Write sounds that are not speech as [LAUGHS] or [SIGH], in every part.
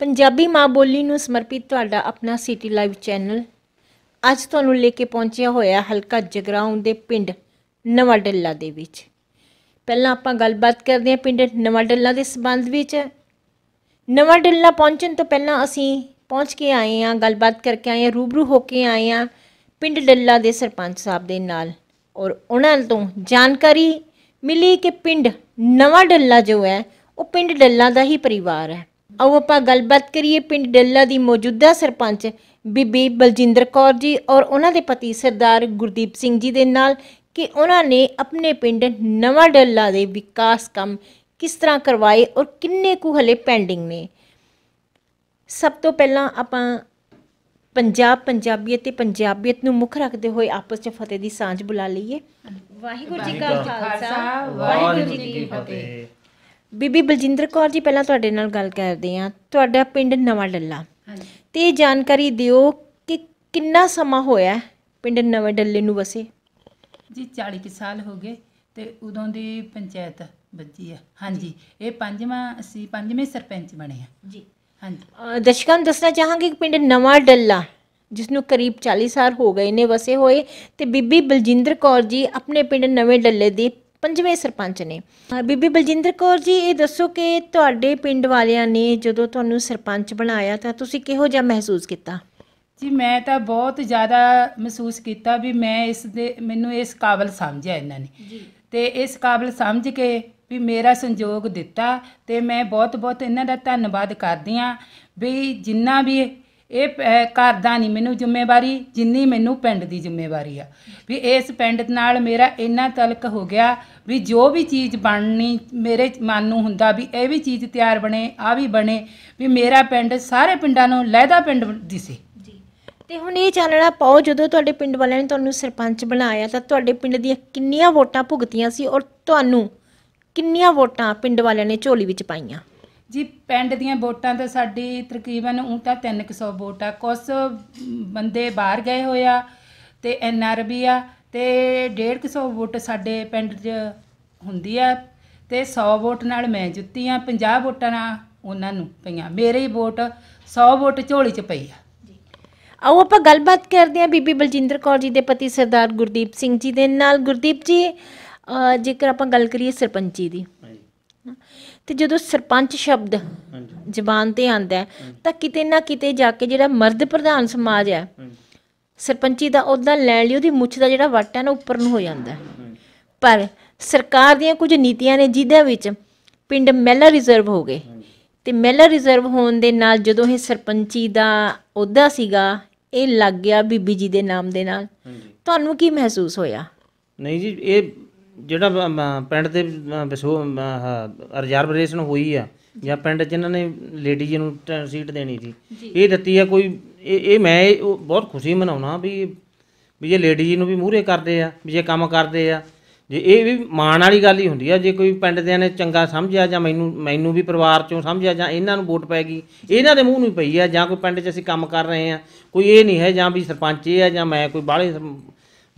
ਪੰਜਾਬੀ ਮਾਂ ਬੋਲੀ ਨੂੰ ਸਮਰਪਿਤ ਤੁਹਾਡਾ ਆਪਣਾ ਸਿਟੀ ਲਾਈਵ ਚੈਨਲ ਅੱਜ ਤੁਹਾਨੂੰ ਲੈ ਕੇ ਪਹੁੰਚਿਆ ਹੋਇਆ ਹਲਕਾ ਜਗਰਾਉਂ ਦੇ ਪਿੰਡ ਨਵਾਂ ਡੱਲਾ ਦੇ ਵਿੱਚ ਪਹਿਲਾਂ ਆਪਾਂ ਗੱਲਬਾਤ ਕਰਦੇ ਹਾਂ ਪਿੰਡ ਨਵਾਂ ਡੱਲਾ ਦੇ ਸਬੰਧ ਵਿੱਚ ਨਵਾਂ ਡੱਲਾ ਪਹੁੰਚਣ ਤੋਂ ਪਹਿਲਾਂ ਅਸੀਂ ਪਹੁੰਚ ਕੇ ਆਏ ਹਾਂ ਗੱਲਬਾਤ ਕਰਕੇ ਆਏ ਹਾਂ ਰੂਬਰੂ ਹੋ ਕੇ ਆਏ ਹਾਂ ਪਿੰਡ ਡੱਲਾ ਦੇ ਸਰਪੰਚ ਸਾਹਿਬ ਦੇ ਨਾਲ ਔਰ ਉਹਨਾਂ ਤੋਂ ਜਾਣਕਾਰੀ ਮਿਲੀ ਕਿ ਪਿੰਡ ਨਵਾਂ ਡੱਲਾ ਜੋ ਹੈ ਉਹ ਪਿੰਡ ਡੱਲਾ ਦਾ ਹੀ ਪਰਿਵਾਰ ਹੈ ਆਓ ਆਪਾਂ ਗੱਲਬਾਤ ਕਰੀਏ ਪਿੰਡ ਡੱਲਾ ਦੀ ਮੌਜੂਦਾ ਸਰਪੰਚ ਬੀਬੀ ਬਲਜਿੰਦਰ ਕੌਰ ਜੀ ਔਰ ਉਹਨਾਂ ਦੇ ਪਤੀ ਸਰਦਾਰ ਗੁਰਦੀਪ ਸਿੰਘ ਜੀ ਦੇ ਨਾਲ ਕਿ ਉਹਨਾਂ ਨੇ ਆਪਣੇ ਪਿੰਡ ਨਵਾਂ ਡੱਲਾ ਦੇ ਵਿਕਾਸ ਕੰਮ ਕਿਸ ਤਰ੍ਹਾਂ ਕਰਵਾਏ ਔਰ ਕਿੰਨੇ ਕੁ ਹਲੇ ਪੈਂਡਿੰਗ ਨੇ ਸਭ ਤੋਂ ਪਹਿਲਾਂ ਆਪਾਂ ਪੰਜਾਬ ਪੰਜਾਬੀਅਤ ਤੇ ਪੰਜਾਬੀਅਤ ਨੂੰ ਮੁੱਖ ਰੱਖਦੇ ਹੋਏ ਆਪਸ 'ਚ ਫਤਿਹ ਦੀ ਸਾਂਝ ਬੁਲਾ ਲਈਏ ਵਾਹਿਗੁਰੂ ਜੀ ਕਾ ਖਾਲਸਾ ਵਾਹਿਗੁਰੂ ਜੀ ਕੀ ਫਤਿਹ ਬੀਬੀ ਬਲਜਿੰਦਰ ਕੌਰ ਜੀ ਪਹਿਲਾਂ ਤੁਹਾਡੇ ਨਾਲ ਗੱਲ ਕਰਦੇ ਆ ਤੁਹਾਡਾ ਪਿੰਡ ਨਵਾਂ ਡੱਲਾ ਤੇ ਜਾਣਕਾਰੀ ਦਿਓ ਕਿ ਕਿੰਨਾ ਸਮਾਂ ਹੋਇਆ ਪਿੰਡ ਨਵੇਂ ਡੱਲੇ ਨੂੰ ਵਸੇ ਜੀ 40 ਸਾਲ ਹੋ ਗਏ ਤੇ ਉਦੋਂ ਦੀ ਪੰਚਾਇਤ ਬੱਜੀ ਆ ਹਾਂਜੀ ਇਹ ਪੰਜਵਾਂ ਅਸੀਂ ਪੰਜਵੇਂ ਸਰਪੰਚ ਬਣੇ ਆ ਜੀ ਹਾਂਜੀ ਦਰਸ਼ਕਾਂ ਨੂੰ ਦੱਸਣਾ ਚਾਹਾਂਗੇ ਕਿ ਪਿੰਡ ਨਵਾਂ ਡੱਲਾ ਜਿਸ ਨੂੰ ਕਰੀਬ 40 ਸਾਲ ਹੋ ਗਏ ਨੇ ਵਸੇ ਹੋਏ ਤੇ ਬੀਬੀ ਬਲਜਿੰਦਰ ਕੌਰ ਜੀ ਆਪਣੇ ਪਿੰਡ ਨਵੇਂ ਡੱਲੇ ਦੀ ਪੰਜਵੇਂ ਸਰਪੰਚ ਨੇ ਬੀਬੀ ਬਲਜਿੰਦਰ ਕੌਰ ਜੀ ਇਹ ਦੱਸੋ ਕਿ ਤੁਹਾਡੇ ਪਿੰਡ ਵਾਲਿਆਂ ਨੇ ਜਦੋਂ ਤੁਹਾਨੂੰ ਸਰਪੰਚ ਬਣਾਇਆ ਤਾਂ ਤੁਸੀਂ ਕਿਹੋ ਜਿਹਾ ਮਹਿਸੂਸ ਕੀਤਾ ਜੀ ਮੈਂ ਤਾਂ ਬਹੁਤ ਜ਼ਿਆਦਾ ਮਹਿਸੂਸ ਕੀਤਾ ਵੀ ਮੈਂ ਇਸ ਦੇ ਮੈਨੂੰ ਇਸ ਕਾਬਲ ਸਮਝਿਆ ਇਹਨਾਂ ਨੇ ਤੇ ਇਸ ਕਾਬਲ ਸਮਝ ਕੇ ਵੀ ਮੇਰਾ ਸੰਯੋਗ ਦਿੱਤਾ ਤੇ ਮੈਂ ਬਹੁਤ ਬਹੁਤ ਇਹਨਾਂ ਦਾ ਧੰਨਵਾਦ ਕਰਦੀ ਆਂ ਵੀ ਜਿੰਨਾ ਵੀ ਇਹ ਘਰ ਦਾ ਨਹੀਂ ਮੈਨੂੰ ਜ਼ਿੰਮੇਵਾਰੀ ਜਿੰਨੀ ਮੈਨੂੰ ਪਿੰਡ ਦੀ ਜ਼ਿੰਮੇਵਾਰੀ ਆ ਵੀ ਇਸ ਪਿੰਡ ਨਾਲ ਮੇਰਾ ਇੰਨਾ ਤਲਕ ਹੋ ਗਿਆ ਵੀ ਜੋ ਵੀ ਚੀਜ਼ ਬਣਨੀ ਮੇਰੇ ਮਨ ਨੂੰ ਹੁੰਦਾ ਵੀ ਇਹ ਵੀ ਚੀਜ਼ ਤਿਆਰ ਬਣੇ ਆ ਵੀ ਬਣੇ ਵੀ ਮੇਰਾ ਪਿੰਡ ਸਾਰੇ ਪਿੰਡਾਂ ਨੂੰ ਲਹਿਦਾ ਪਿੰਡ ਦਿਸੇ ਤੇ ਹੁਣ ਇਹ ਜਾਣਨਾ ਪਾਓ ਜਦੋਂ ਤੁਹਾਡੇ ਪਿੰਡ ਵਾਲਿਆਂ ਨੇ ਤੁਹਾਨੂੰ ਸਰਪੰਚ ਬਣਾਇਆ ਤਾਂ ਤੁਹਾਡੇ ਪਿੰਡ ਦੀਆਂ ਕਿੰਨੀਆਂ ਵੋਟਾਂ ਭੁਗਤੀਆਂ ਸੀ ਔਰ ਤੁਹਾਨੂੰ ਕਿੰਨੀਆਂ ਵੋਟਾਂ ਪਿੰਡ ਵਾਲਿਆਂ ਨੇ ਝੋਲੀ ਵਿੱਚ ਪਾਈਆਂ ਜੀ ਪਿੰਡ ਦੀਆਂ ਵੋਟਾਂ ਤਾਂ ਸਾਡੀ ਤਕਰੀਬਨ ਉਂ ਤਾਂ 300 ਵੋਟ ਆ ਕੁਸ ਬੰਦੇ ਬਾਹਰ ਗਏ ਹੋਏ ਆ ਤੇ ਐਨ ਆਰ ਬੀ ਆ ਤੇ 150 ਵੋਟ ਸਾਡੇ ਪਿੰਡ 'ਚ ਹੁੰਦੀ ਆ ਤੇ 100 ਵੋਟ ਨਾਲ ਮੈਂ ਜਿੱਤੀ ਆ 50 ਵੋਟਾਂ ਨਾਲ ਉਹਨਾਂ ਨੂੰ ਪਈਆਂ ਮੇਰੇ ਹੀ ਵੋਟ 100 ਵੋਟ ਝੋਲੀ 'ਚ ਪਈ ਆ ਆਓ ਆਪਾਂ ਗੱਲਬਾਤ ਕਰਦੇ ਆ ਬੀਬੀ ਬਲਜਿੰਦਰ ਕੌਰ ਜੀ ਦੇ ਪਤੀ ਸਰਦਾਰ ਗੁਰਦੀਪ ਸਿੰਘ ਜੀ ਦੇ ਨਾਲ ਗੁਰਦੀਪ ਜੀ ਜੇਕਰ ਆਪਾਂ ਗੱਲ ਕਰੀਏ ਸਰਪੰਚੀ ਦੀ ਤੇ ਜਦੋਂ ਸਰਪੰਚ ਸ਼ਬਦ ਜ਼ਬਾਨ ਤੇ ਆਂਦਾ ਹੈ ਤਾਂ ਕਿਤੇ ਨਾ ਕਿਤੇ ਜਾ ਕੇ ਜਿਹੜਾ ਮਰਦ ਪ੍ਰਧਾਨ ਸਮਾਜ ਹੈ ਸਰਪੰਚੀ ਦਾ ਉਹਦਾ ਲੈਣ ਲਈ ਉਹਦੀ ਮੁੱਛ ਦਾ ਜਿਹੜਾ ਵਟ ਹੈ ਨਾ ਉੱਪਰ ਨੂੰ ਹੋ ਜਾਂਦਾ ਪਰ ਸਰਕਾਰ ਦੀਆਂ ਕੁਝ ਨੀਤੀਆਂ ਨੇ ਜਿਹਦੇ ਵਿੱਚ ਪਿੰਡ ਮੈਲਾ ਰਿਜ਼ਰਵ ਹੋ ਗਏ ਤੇ ਮੈਲਾ ਰਿਜ਼ਰਵ ਹੋਣ ਦੇ ਨਾਲ ਜਦੋਂ ਇਹ ਸਰਪੰਚੀ ਦਾ ਅਹੁਦਾ ਸੀਗਾ ਇਹ ਲੱਗ ਗਿਆ ਬੀਬੀ ਜੀ ਦੇ ਨਾਮ ਦੇ ਨਾਲ ਤੁਹਾਨੂੰ ਕੀ ਮਹਿਸੂਸ ਹੋਇਆ ਨਹੀਂ ਜੀ ਇਹ ਜਿਹੜਾ ਪਿੰਡ ਦੇ ਬਸੋ ਰਿਜ਼ਰਵੇਸ਼ਨ ਹੋਈ ਆ ਜਾਂ ਪਿੰਡ 'ਚ ਇਹਨਾਂ ਨੇ ਜੀ ਨੂੰ ਸੀਟ ਦੇਣੀ ਸੀ ਇਹ ਦਿੱਤੀ ਆ ਕੋਈ ਇਹ ਮੈਂ ਬਹੁਤ ਖੁਸ਼ੀ ਮਨਾਉਣਾ ਵੀ ਵੀ ਇਹ ਜੀ ਨੂੰ ਵੀ ਮੂਹਰੇ ਕਰਦੇ ਆ ਵੀ ਇਹ ਕੰਮ ਕਰਦੇ ਆ ਜੇ ਇਹ ਵੀ ਮਾਣ ਵਾਲੀ ਗੱਲ ਹੀ ਹੁੰਦੀ ਆ ਜੇ ਕੋਈ ਪਿੰਡ ਦੇ ਨੇ ਚੰਗਾ ਸਮਝਿਆ ਜਾਂ ਮੈਨੂੰ ਮੈਨੂੰ ਵੀ ਪਰਿਵਾਰ ਚੋਂ ਸਮਝਿਆ ਜਾਂ ਇਹਨਾਂ ਨੂੰ ਵੋਟ ਪੈ ਗਈ ਇਹਨਾਂ ਦੇ ਮੂੰਹ ਨੂੰ ਪਈ ਆ ਜਾਂ ਕੋਈ ਪਿੰਡ 'ਚ ਅਸੀਂ ਕੰਮ ਕਰ ਰਹੇ ਆ ਕੋਈ ਇਹ ਨਹੀਂ ਹੈ ਜਾਂ ਵੀ ਸਰਪੰਚ ਇਹ ਆ ਜਾਂ ਮੈਂ ਕੋਈ ਬਾਹਲੇ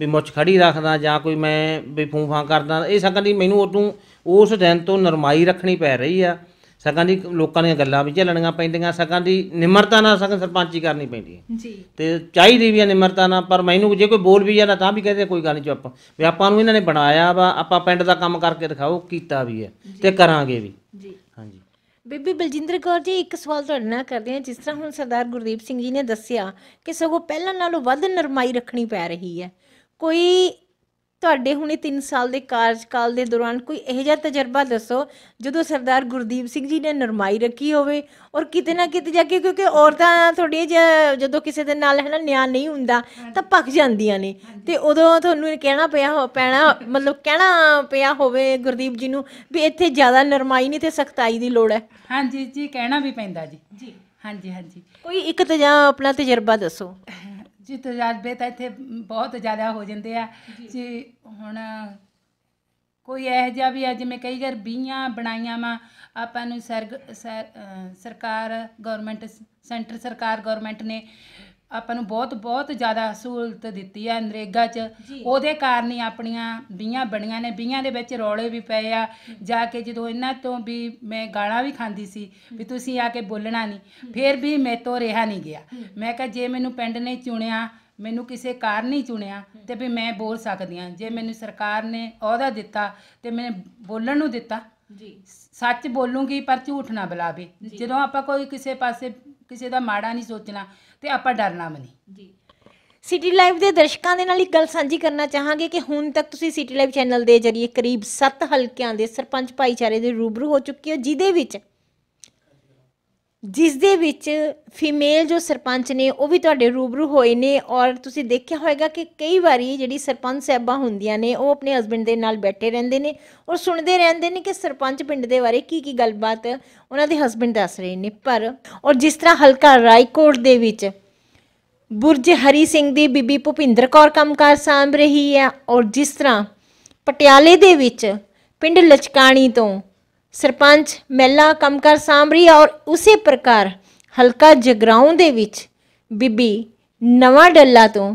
ਵੀ ਮੁੱਛ ਖੜੀ ਰੱਖਦਾ ਜਾਂ ਕੋਈ ਮੈਂ ਵੀ ਫੂਫਾਂ ਕਰਦਾ ਇਹ ਸਕਾਂ ਦੀ ਮੈਨੂੰ ਉਤੋਂ ਉਸ ਦਿਨ ਤੋਂ ਨਰਮਾਈ ਰੱਖਣੀ ਪੈ ਰਹੀ ਆ ਸਕਾਂ ਦੀ ਲੋਕਾਂ ਦੀਆਂ ਗੱਲਾਂ ਵੀ ਝੱਲਣੀਆਂ ਪੈਂਦੀਆਂ ਸਕਾਂ ਦੀ ਨਿਮਰਤਾ ਨਾਲ ਸਕਾਂ ਸਰਪੰਚੀ ਕਰਨੀ ਪੈਂਦੀ ਹੈ ਜੀ ਤੇ ਚਾਹੀਦੀ ਵੀ ਆ ਨਿਮਰਤਾ ਨਾਲ ਪਰ ਮੈਨੂੰ ਜੇ ਕੋਈ ਬੋਲ ਵੀ ਜਾਂਦਾ ਤਾਂ ਵੀ ਕਹਿੰਦੇ ਕੋਈ ਗੱਲ ਨਹੀਂ ਚੁੱਪ ਵੀ ਆਪਾਂ ਨੂੰ ਇਹਨਾਂ ਨੇ ਬਣਾਇਆ ਵਾ ਆਪਾਂ ਪਿੰਡ ਦਾ ਕੰਮ ਕਰਕੇ ਦਿਖਾਓ ਕੀਤਾ ਵੀ ਹੈ ਤੇ ਕਰਾਂਗੇ ਵੀ ਜੀ ਹਾਂਜੀ ਬੀਬੀ ਬਲਜਿੰਦਰ ਕੌਰ ਜੀ ਇੱਕ ਸਵਾਲ ਤੁਹਾਡੇ ਨਾਲ ਕਰਦੇ ਆ ਜਿਸ ਤਰ੍ਹਾਂ ਹੁਣ ਸਰਦਾਰ ਗੁਰਦੀਪ ਸਿੰਘ ਜੀ ਨੇ ਦੱਸਿਆ ਕਿ ਸਗੋਂ ਪਹਿਲਾਂ ਨਾਲੋਂ ਵੱਧ ਨਰਮਾਈ ਰੱਖਣੀ ਪੈ ਰਹੀ ਹੈ ਕੋਈ ਤੁਹਾਡੇ ਹੁਣੇ 3 ਸਾਲ ਦੇ ਕਾਰਜਕਾਲ ਦੇ ਦੌਰਾਨ ਕੋਈ ਇਹੋ ਜਿਹਾ ਤਜਰਬਾ ਦੱਸੋ ਜਦੋਂ ਸਰਦਾਰ ਗੁਰਦੀਪ ਸਿੰਘ ਜੀ ਨੇ ਨਰਮਾਈ ਰੱਖੀ ਹੋਵੇ ਔਰ ਕਿਤੇ ਨਾ ਕਿਤੇ ਜਾ ਕੇ ਕਿਉਂਕਿ ਔਰਤਾਂ ਜਿਹਾ ਜਦੋਂ ਕਿਸੇ ਦੇ ਨਾਲ ਹੈ ਨਾ ਨਿਆਂ ਨਹੀਂ ਹੁੰਦਾ ਤਾਂ ਭੱਖ ਜਾਂਦੀਆਂ ਨੇ ਤੇ ਉਦੋਂ ਤੁਹਾਨੂੰ ਕਹਿਣਾ ਪਿਆ ਪੈਣਾ ਮਤਲਬ ਕਹਿਣਾ ਪਿਆ ਹੋਵੇ ਗੁਰਦੀਪ ਜੀ ਨੂੰ ਵੀ ਇੱਥੇ ਜ਼ਿਆਦਾ ਨਰਮਾਈ ਨਹੀਂ ਤੇ ਸਖਤਾਈ ਦੀ ਲੋੜ ਹੈ ਹਾਂਜੀ ਜੀ ਕਹਿਣਾ ਵੀ ਪੈਂਦਾ ਜੀ ਜੀ ਹਾਂਜੀ ਹਾਂਜੀ ਕੋਈ ਇੱਕ ਤਜਾ ਆਪਣਾ ਤਜਰਬਾ ਦੱਸੋ [LAUGHS] ਜੀ ਤਜਰਬੇ ਤਾਂ ਇੱਥੇ ਬਹੁਤ ਜ਼ਿਆਦਾ ਹੋ ਜਾਂਦੇ ਆ ਜੀ ਹੁਣ ਕੋਈ ਇਹ ਜਿਹਾ ਵੀ ਆ ਜਿਵੇਂ ਕਈ ਘਰ ਬੀਆਂ ਬਣਾਈਆਂ ਵਾ ਆਪਾਂ ਨੂੰ ਸਰ- ਸਰਕਾਰ ਗਵਰਨਮੈਂਟ ਸੈਂਟਰ ਸਰਕਾਰ ਗਵਰਨਮੈਂਟ ਨੇ ਆਪਾਂ ਨੂੰ ਬਹੁਤ ਬਹੁਤ ਜ਼ਿਆਦਾ ਸਹੂਲਤ ਦਿੱਤੀ ਹੈ ਨਰੇਗਾ 'ਚ ਉਹਦੇ ਕਾਰਨ ਹੀ ਆਪਣੀਆਂ ਬੀਆਂ ਬਣੀਆਂ ਨੇ ਬੀਆਂ ਦੇ ਵਿੱਚ ਰੋਲੇ ਵੀ ਪਏ ਆ ਜਾ ਕੇ ਜਦੋਂ ਇਹਨਾਂ ਤੋਂ ਵੀ ਮੈਂ ਗਾਲਾਂ ਵੀ ਖਾਂਦੀ ਸੀ ਵੀ ਤੁਸੀਂ ਆ ਕੇ ਬੋਲਣਾ ਨਹੀਂ ਫਿਰ ਵੀ ਮੇਤੋਂ ਰਿਹਾ ਨਹੀਂ ਗਿਆ ਮੈਂ ਕਿਹਾ ਜੇ ਮੈਨੂੰ ਪਿੰਡ ਨੇ ਚੁਣਿਆ ਮੈਨੂੰ ਕਿਸੇ ਕਾਰਨ ਨਹੀਂ ਚੁਣਿਆ ਤੇ ਵੀ ਮੈਂ ਬੋਲ ਸਕਦੀ ਆ ਜੇ ਮੈਨੂੰ ਸਰਕਾਰ ਨੇ ਅਹੁਦਾ ਦਿੱਤਾ ਤੇ ਮੈਂ ਬੋਲਣ ਨੂੰ ਦਿੱਤਾ ਜੀ ਸੱਚ ਬੋਲੂਗੀ ਪਰ ਝੂਠ ਨਾ ਬੁਲਾਵੇ ਜਦੋਂ ਆਪਾਂ ਕੋਈ ਕਿਸੇ ਪਾਸੇ ਕਿਸੇ ਦਾ ਮਾੜਾ ਨਹੀਂ ਸੋਚਣਾ ਤੇ ਆਪਾਂ ਡਰਨਾ ਵੀ ਨਹੀਂ ਜੀ ਸਿਟੀ ਲਾਈਵ ਦੇ ਦਰਸ਼ਕਾਂ ਦੇ ਨਾਲ ਇੱਕ ਗੱਲ ਸਾਂਝੀ ਕਰਨਾ ਚਾਹਾਂਗੇ ਕਿ ਹੁਣ ਤੱਕ ਤੁਸੀਂ ਸਿਟੀ ਲਾਈਵ ਚੈਨਲ ਦੇ ਜਰੀਏ ਕਰੀਬ 7 ਹਲਕਿਆਂ ਦੇ ਸਰਪੰਚ ਭਾਈਚਾਰੇ ਦੇ ਰੂਬਰੂ ਹੋ ਚੁੱਕੇ ਹੋ ਜਿਦੇ ਵਿੱਚ ਜਿਸ ਦੇ ਵਿੱਚ ਫੀਮੇਲ ਜੋ ਸਰਪੰਚ ਨੇ ਉਹ ਵੀ ਤੁਹਾਡੇ ਰੂਬਰੂ ਹੋਏ ਨੇ ਔਰ ਤੁਸੀਂ ਦੇਖਿਆ ਹੋਵੇਗਾ ਕਿ ਕਈ ਵਾਰੀ ਜਿਹੜੀ ਸਰਪੰਚ ਸਹਿਬਾਂ ਹੁੰਦੀਆਂ ਨੇ ਉਹ ਆਪਣੇ ਹਸਬੰਡ ਦੇ ਨਾਲ ਬੈਠੇ ਰਹਿੰਦੇ ਨੇ ਔਰ ਸੁਣਦੇ ਰਹਿੰਦੇ ਨੇ ਕਿ ਸਰਪੰਚ ਪਿੰਡ ਦੇ ਬਾਰੇ ਕੀ ਕੀ ਗੱਲਬਾਤ ਉਹਨਾਂ ਦੇ ਹਸਬੰਡ ਦੱਸ ਰਹੇ ਨੇ ਪਰ ਔਰ ਜਿਸ ਤਰ੍ਹਾਂ ਹਲਕਾ ਰਾਈਕੋਟ ਦੇ ਵਿੱਚ ਬੁਰਜ ਹਰੀ ਸਿੰਘ ਦੀ ਬੀਬੀ ਭੁਪਿੰਦਰ ਕੌਰ ਕੰਮਕਾਰ ਸੰਭ ਰਹੀ ਹੈ ਔਰ ਜਿਸ ਤਰ੍ਹਾਂ ਪਟਿਆਲੇ ਦੇ ਵਿੱਚ ਪਿੰਡ ਲਚਕਾਣੀ ਤੋਂ ਸਰਪੰਚ ਮਹਿਲਾ ਕੰਮਕਾਰ ਸਾਂਭਰੀ ਔਰ ਉਸੇ ਪ੍ਰਕਾਰ ਹਲਕਾ ਜਗਰਾਉਂ ਦੇ ਵਿੱਚ ਬੀਬੀ ਨਵਾਂ ਡੱਲਾ ਤੋਂ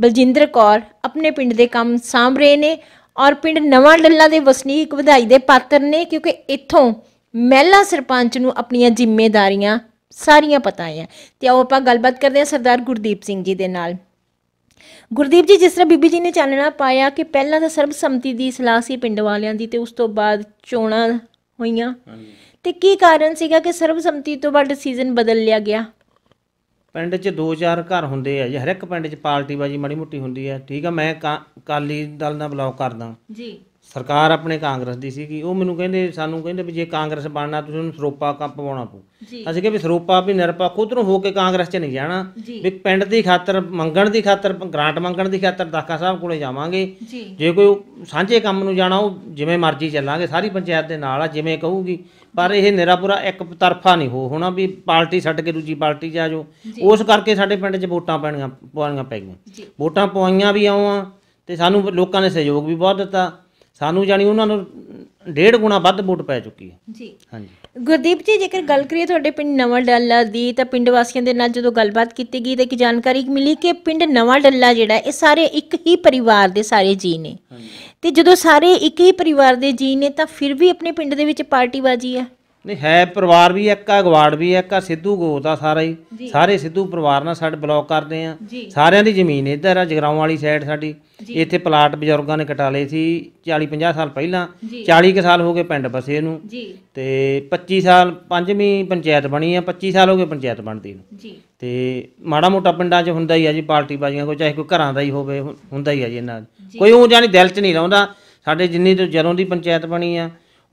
ਬਲਜਿੰਦਰ ਕੌਰ ਆਪਣੇ ਪਿੰਡ ਦੇ ਕੰਮ ਸਾਂਭ ਰਹੇ ਨੇ ਔਰ ਪਿੰਡ ਨਵਾਂ ਡੱਲਾ ਦੇ ਵਸਨੀਕ ਵਧਾਈ ਦੇ ਪਾਤਰ ਨੇ ਕਿਉਂਕਿ ਇੱਥੋਂ ਮਹਿਲਾ ਸਰਪੰਚ ਨੂੰ ਆਪਣੀਆਂ ਜ਼ਿੰਮੇਵਾਰੀਆਂ ਸਾਰੀਆਂ ਪਤਾ ਹੈ ਤੇ ਆਓ ਆਪਾਂ ਗੱਲਬਾਤ ਕਰਦੇ ਹਾਂ ਸਰਦਾਰ ਗੁਰਦੀਪ ਸਿੰਘ ਜੀ ਦੇ ਨਾਲ ਗੁਰਦੀਪ ਜੀ ਜਿਸ ਤਰ੍ਹਾਂ ਬੀਬੀ ਜੀ ਨੇ ਚਾਨਣਾ ਪਾਇਆ ਕਿ ਪਹਿਲਾਂ ਤਾਂ ਸਰਬਸੰਮਤੀ ਦੀ ਸਲਾਹ ਸੀ ਪਿੰਡ ਵਾਲਿਆਂ ਦੀ ਤੇ ਉਸ ਤੋਂ ਬਾਅਦ ਚੋਣਾਂ ਹੋਈਆਂ ਤੇ ਕੀ ਕਾਰਨ ਸੀਗਾ ਕਿ ਸਰਬਸੰਮਤੀ ਤੋਂ ਬਾਅਦ ਡਿਸੀਜਨ ਬਦਲ ਲਿਆ ਗਿਆ ਪਿੰਡ 'ਚ 2-4 ਘਰ ਹੁੰਦੇ ਆ ਜੀ ਹਰ ਇੱਕ ਪਿੰਡ 'ਚ ਪਾਰਟੀ ਬਾਜੀ ਮਾੜੀ ਮੁੱਟੀ ਹੁੰਦੀ ਆ ਠੀਕ ਆ ਮੈਂ ਕਾਲੀ ਦਲ ਨਾਲ ਬਲੌਕ ਕਰਦਾ ਜੀ ਸਰਕਾਰ ਆਪਣੇ ਕਾਂਗਰਸ ਦੀ ਸੀਗੀ ਉਹ ਮੈਨੂੰ ਕਹਿੰਦੇ ਸਾਨੂੰ ਕਹਿੰਦੇ ਵੀ ਜੇ ਕਾਂਗਰਸ ਬਣਨਾ ਤੁਸੀਂ ਉਹਨੂੰ ਸਰੋਪਾ ਕੰਪ ਪਵਾਉਣਾ ਪਊ ਅਸੀਂ ਕਿਹਾ ਵੀ ਸਰੋਪਾ ਵੀ ਨਿਰਪੱਖ ਉਧਰੋਂ ਹੋ ਕੇ ਕਾਂਗਰਸ 'ਚ ਨਹੀਂ ਜਾਣਾ ਵੀ ਪਿੰਡ ਦੀ ਖਾਤਰ ਮੰਗਣ ਦੀ ਖਾਤਰ ਗ੍ਰਾਂਟ ਮੰਗਣ ਦੀ ਖਾਤਰ ਦਾਖਾ ਸਾਹਿਬ ਕੋਲੇ ਜਾਵਾਂਗੇ ਜੇ ਕੋਈ ਸਾਂਝੇ ਕੰਮ ਨੂੰ ਜਾਣਾ ਉਹ ਜਿਵੇਂ ਮਰਜ਼ੀ ਚੱਲਾਂਗੇ ਸਾਰੀ ਪੰਚਾਇਤ ਦੇ ਨਾਲ ਆ ਜਿਵੇਂ ਕਹੂਗੀ ਪਰ ਇਹ ਨਿਰਾਪੁਰਾ ਇੱਕ ਤਰਫਾ ਨਹੀਂ ਹੋ ਹੋਣਾ ਵੀ ਪਾਰਟੀ ਛੱਡ ਕੇ ਦੂਜੀ ਪਾਰਟੀ ਜਾ ਜੋ ਉਸ ਕਰਕੇ ਸਾਡੇ ਪਿੰਡ 'ਚ ਵੋਟਾਂ ਪੈਣੀਆਂ ਪਵਾਉਣੀਆਂ ਪੈਗੀਆਂ ਵੋਟਾਂ ਪਵਾਈਆਂ ਵੀ ਆਉਂ ਆ ਤੇ ਸਾਨੂੰ ਲੋਕਾਂ ਨੇ ਸਹਿਯੋਗ ਵੀ ਬਹੁਤ ਦਿੱਤਾ ਸਾਨੂੰ ਜਾਨੀ ਉਹਨਾਂ ਨੂੰ ਡੇਢ ਗੁਣਾ ਵੱਧ ਵੋਟ ਪੈ ਚੁੱਕੀ ਹੈ ਜੀ ਹਾਂਜੀ ਗੁਰਦੀਪ ਜੀ ਜੇਕਰ ਗੱਲ ਕਰੀਏ ਤੁਹਾਡੇ ਪਿੰਡ ਨਵਾਂ ਡੱਲਾ ਦੀ ਤਾਂ ਪਿੰਡ ਵਾਸੀਆਂ ਦੇ ਨਾਲ ਜਦੋਂ ਗੱਲਬਾਤ ਕੀਤੀ ਗਈ ਤਾਂ ਕੀ ਜਾਣਕਾਰੀ ਮਿਲੀ ਕਿ ਪਿੰਡ ਨਵਾਂ ਡੱਲਾ ਜਿਹੜਾ ਇਹ ਸਾਰੇ ਇੱਕ ਹੀ ਪਰਿਵਾਰ ਦੇ ਸਾਰੇ ਜੀ ਨੇ ਤੇ ਜਦੋਂ ਸਾਰੇ ਇੱਕ ਹੀ ਪਰਿਵਾਰ ਦੇ ਜੀ ਨੇ ਤਾਂ ਫਿਰ ਵੀ ਆਪਣੇ ਪਿੰਡ ਦੇ ਵਿੱਚ ਪਾਰਟੀਬਾਜ਼ੀ ਆ ਨਹੀਂ ਹੈ ਪਰਿਵਾਰ ਵੀ ਇੱਕ ਆ ਗਵਾੜ ਵੀ ਇੱਕ ਆ ਸਿੱਧੂ ਗੋਤ ਆ ਸਾਰਾ ਹੀ ਸਾਰੇ ਸਿੱਧੂ ਪਰਿਵਾਰ ਨਾਲ ਸਾਡੇ ਬਲੌਕ ਕਰਦੇ ਆ ਸਾਰਿਆਂ ਦੀ ਜ਼ਮੀਨ ਇੱਧਰ ਆ ਜਗਰਾਉਂ ਵਾਲੀ ਸਾਈਡ ਸਾਡੀ ਇੱਥੇ ਪਲਾਟ ਬਜ਼ੁਰਗਾਂ ਨੇ ਕਟਾ ਲਏ ਸੀ 40 50 ਸਾਲ ਪਹਿਲਾਂ 40 ਕੇ ਸਾਲ ਹੋ ਗਏ ਪਿੰਡ ਬਸੇ ਨੂੰ ਤੇ 25 ਸਾਲ ਪੰਜਵੀਂ ਪੰਚਾਇਤ ਬਣੀ ਆ 25 ਸਾਲ ਹੋ ਗਏ ਪੰਚਾਇਤ ਬਣਦੀ ਨੂੰ ਤੇ ਮਾੜਾ ਮੋਟਾ ਪਿੰਡਾਂ 'ਚ ਹੁੰਦਾ ਹੀ ਆ ਜੀ ਪਾਰਟੀ ਬਾਜੀਆਂ ਕੋਈ ਚਾਹੇ ਕੋਈ ਘਰਾਂ ਦਾ ਹੀ ਹੋਵੇ ਹੁੰਦਾ ਹੀ ਆ ਜੀ ਇਹਨਾਂ ਕੋਈ ਉਹ ਜਾਨੀ ਦਿਲ 'ਚ ਨਹੀਂ ਰਹਿੰਦਾ ਸਾਡੇ ਜਿੰਨੀ ਤੋਂ ਜਦੋਂ ਦੀ ਪੰਚਾਇਤ ਬਣੀ ਆ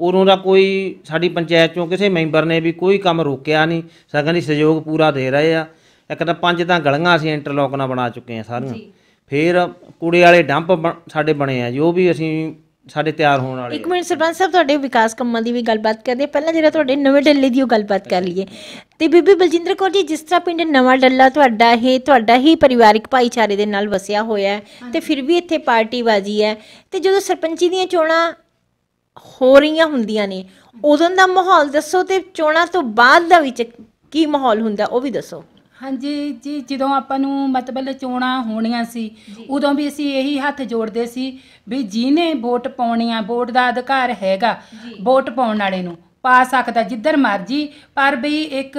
ਉਦੋਂ ਦਾ ਕੋਈ ਸਾਡੀ ਪੰਚਾਇਤ ਚੋਂ ਕਿਸੇ ਮੈਂਬਰ ਨੇ ਵੀ ਕੋਈ ਕੰਮ ਰੋਕਿਆ ਨਹੀਂ ਸਗਨ ਦੀ ਸਹਿਯੋਗ ਪੂਰਾ ਦੇ ਰਹੇ ਆ ਇੱਕ ਤਾਂ ਪੰਜ ਤਾਂ ਗਲੀਆਂ ਅਸੀਂ ਇੰਟਰਲੌਕ ਨਾਲ ਬਣਾ ਚੁੱਕੇ ਆ ਸਾਰੀਆਂ ਫਿਰ ਕੂੜੇ ਵਾਲੇ ਡੰਪ ਸਾਡੇ ਬਣੇ ਆ ਜੋ ਵੀ ਅਸੀਂ ਸਾਡੇ ਤਿਆਰ ਹੋਣ ਵਾਲੇ ਇੱਕ ਮਿੰਟ ਸਰਪੰਚ ਸਾਹਿਬ ਤੁਹਾਡੇ ਵਿਕਾਸ ਕੰਮਾਂ ਦੀ ਵੀ ਗੱਲਬਾਤ ਕਰਦੇ ਪਹਿਲਾਂ ਜਿਹੜਾ ਤੁਹਾਡੇ ਨਵੇਂ ਡੱਲੇ ਦੀ ਉਹ ਗੱਲਬਾਤ ਕਰ ਲਈਏ ਤੇ ਬੀਬੀ ਬਲਜਿੰਦਰ ਕੌਰ ਜੀ ਜਿਸ ਤਰ੍ਹਾਂ ਪਿੰਡ ਨਵਾਂ ਡੱਲਾ ਤੁਹਾਡਾ ਹੈ ਤੁਹਾਡਾ ਹੀ ਪਰਿਵਾਰਿਕ ਭਾਈਚਾਰੇ ਦੇ ਨਾਲ ਵਸਿਆ ਹੋਇਆ ਹੈ ਤੇ ਫਿਰ ਵੀ ਇੱਥੇ ਪਾਰਟੀ ਬਾਜੀ ਹੈ ਤੇ ਜਦੋਂ ਸਰਪੰਚੀ ਦੀਆਂ ਚੋਣਾਂ ਹੋ ਰਹੀਆਂ ਹੁੰਦੀਆਂ ਨੇ ਉਦੋਂ ਦਾ ਮਾਹੌਲ ਦੱਸੋ ਤੇ ਚੋਣਾਂ ਤੋਂ ਬਾਅਦ ਦਾ ਵਿੱਚ ਕੀ ਮਾਹੌਲ ਹੁੰਦਾ ਉਹ ਵੀ ਦੱਸੋ ਹਾਂਜੀ ਜੀ ਜਦੋਂ ਆਪਾਂ ਨੂੰ ਮਤਲਬ ਚੋਣਾਂ ਹੋਣੀਆਂ ਸੀ ਉਦੋਂ ਵੀ ਅਸੀਂ ਇਹੀ ਹੱਥ ਜੋੜਦੇ ਸੀ ਵੀ ਜਿਹਨੇ ਵੋਟ ਪਾਉਣੀਆਂ ਵੋਟ ਦਾ ਅਧਿਕਾਰ ਹੈਗਾ ਵੋਟ ਪਾਉਣ ਵਾਲੇ ਨੂੰ ਪਾ ਸਕਦਾ ਜਿੱਧਰ ਮਰਜੀ ਪਰ ਵੀ ਇੱਕ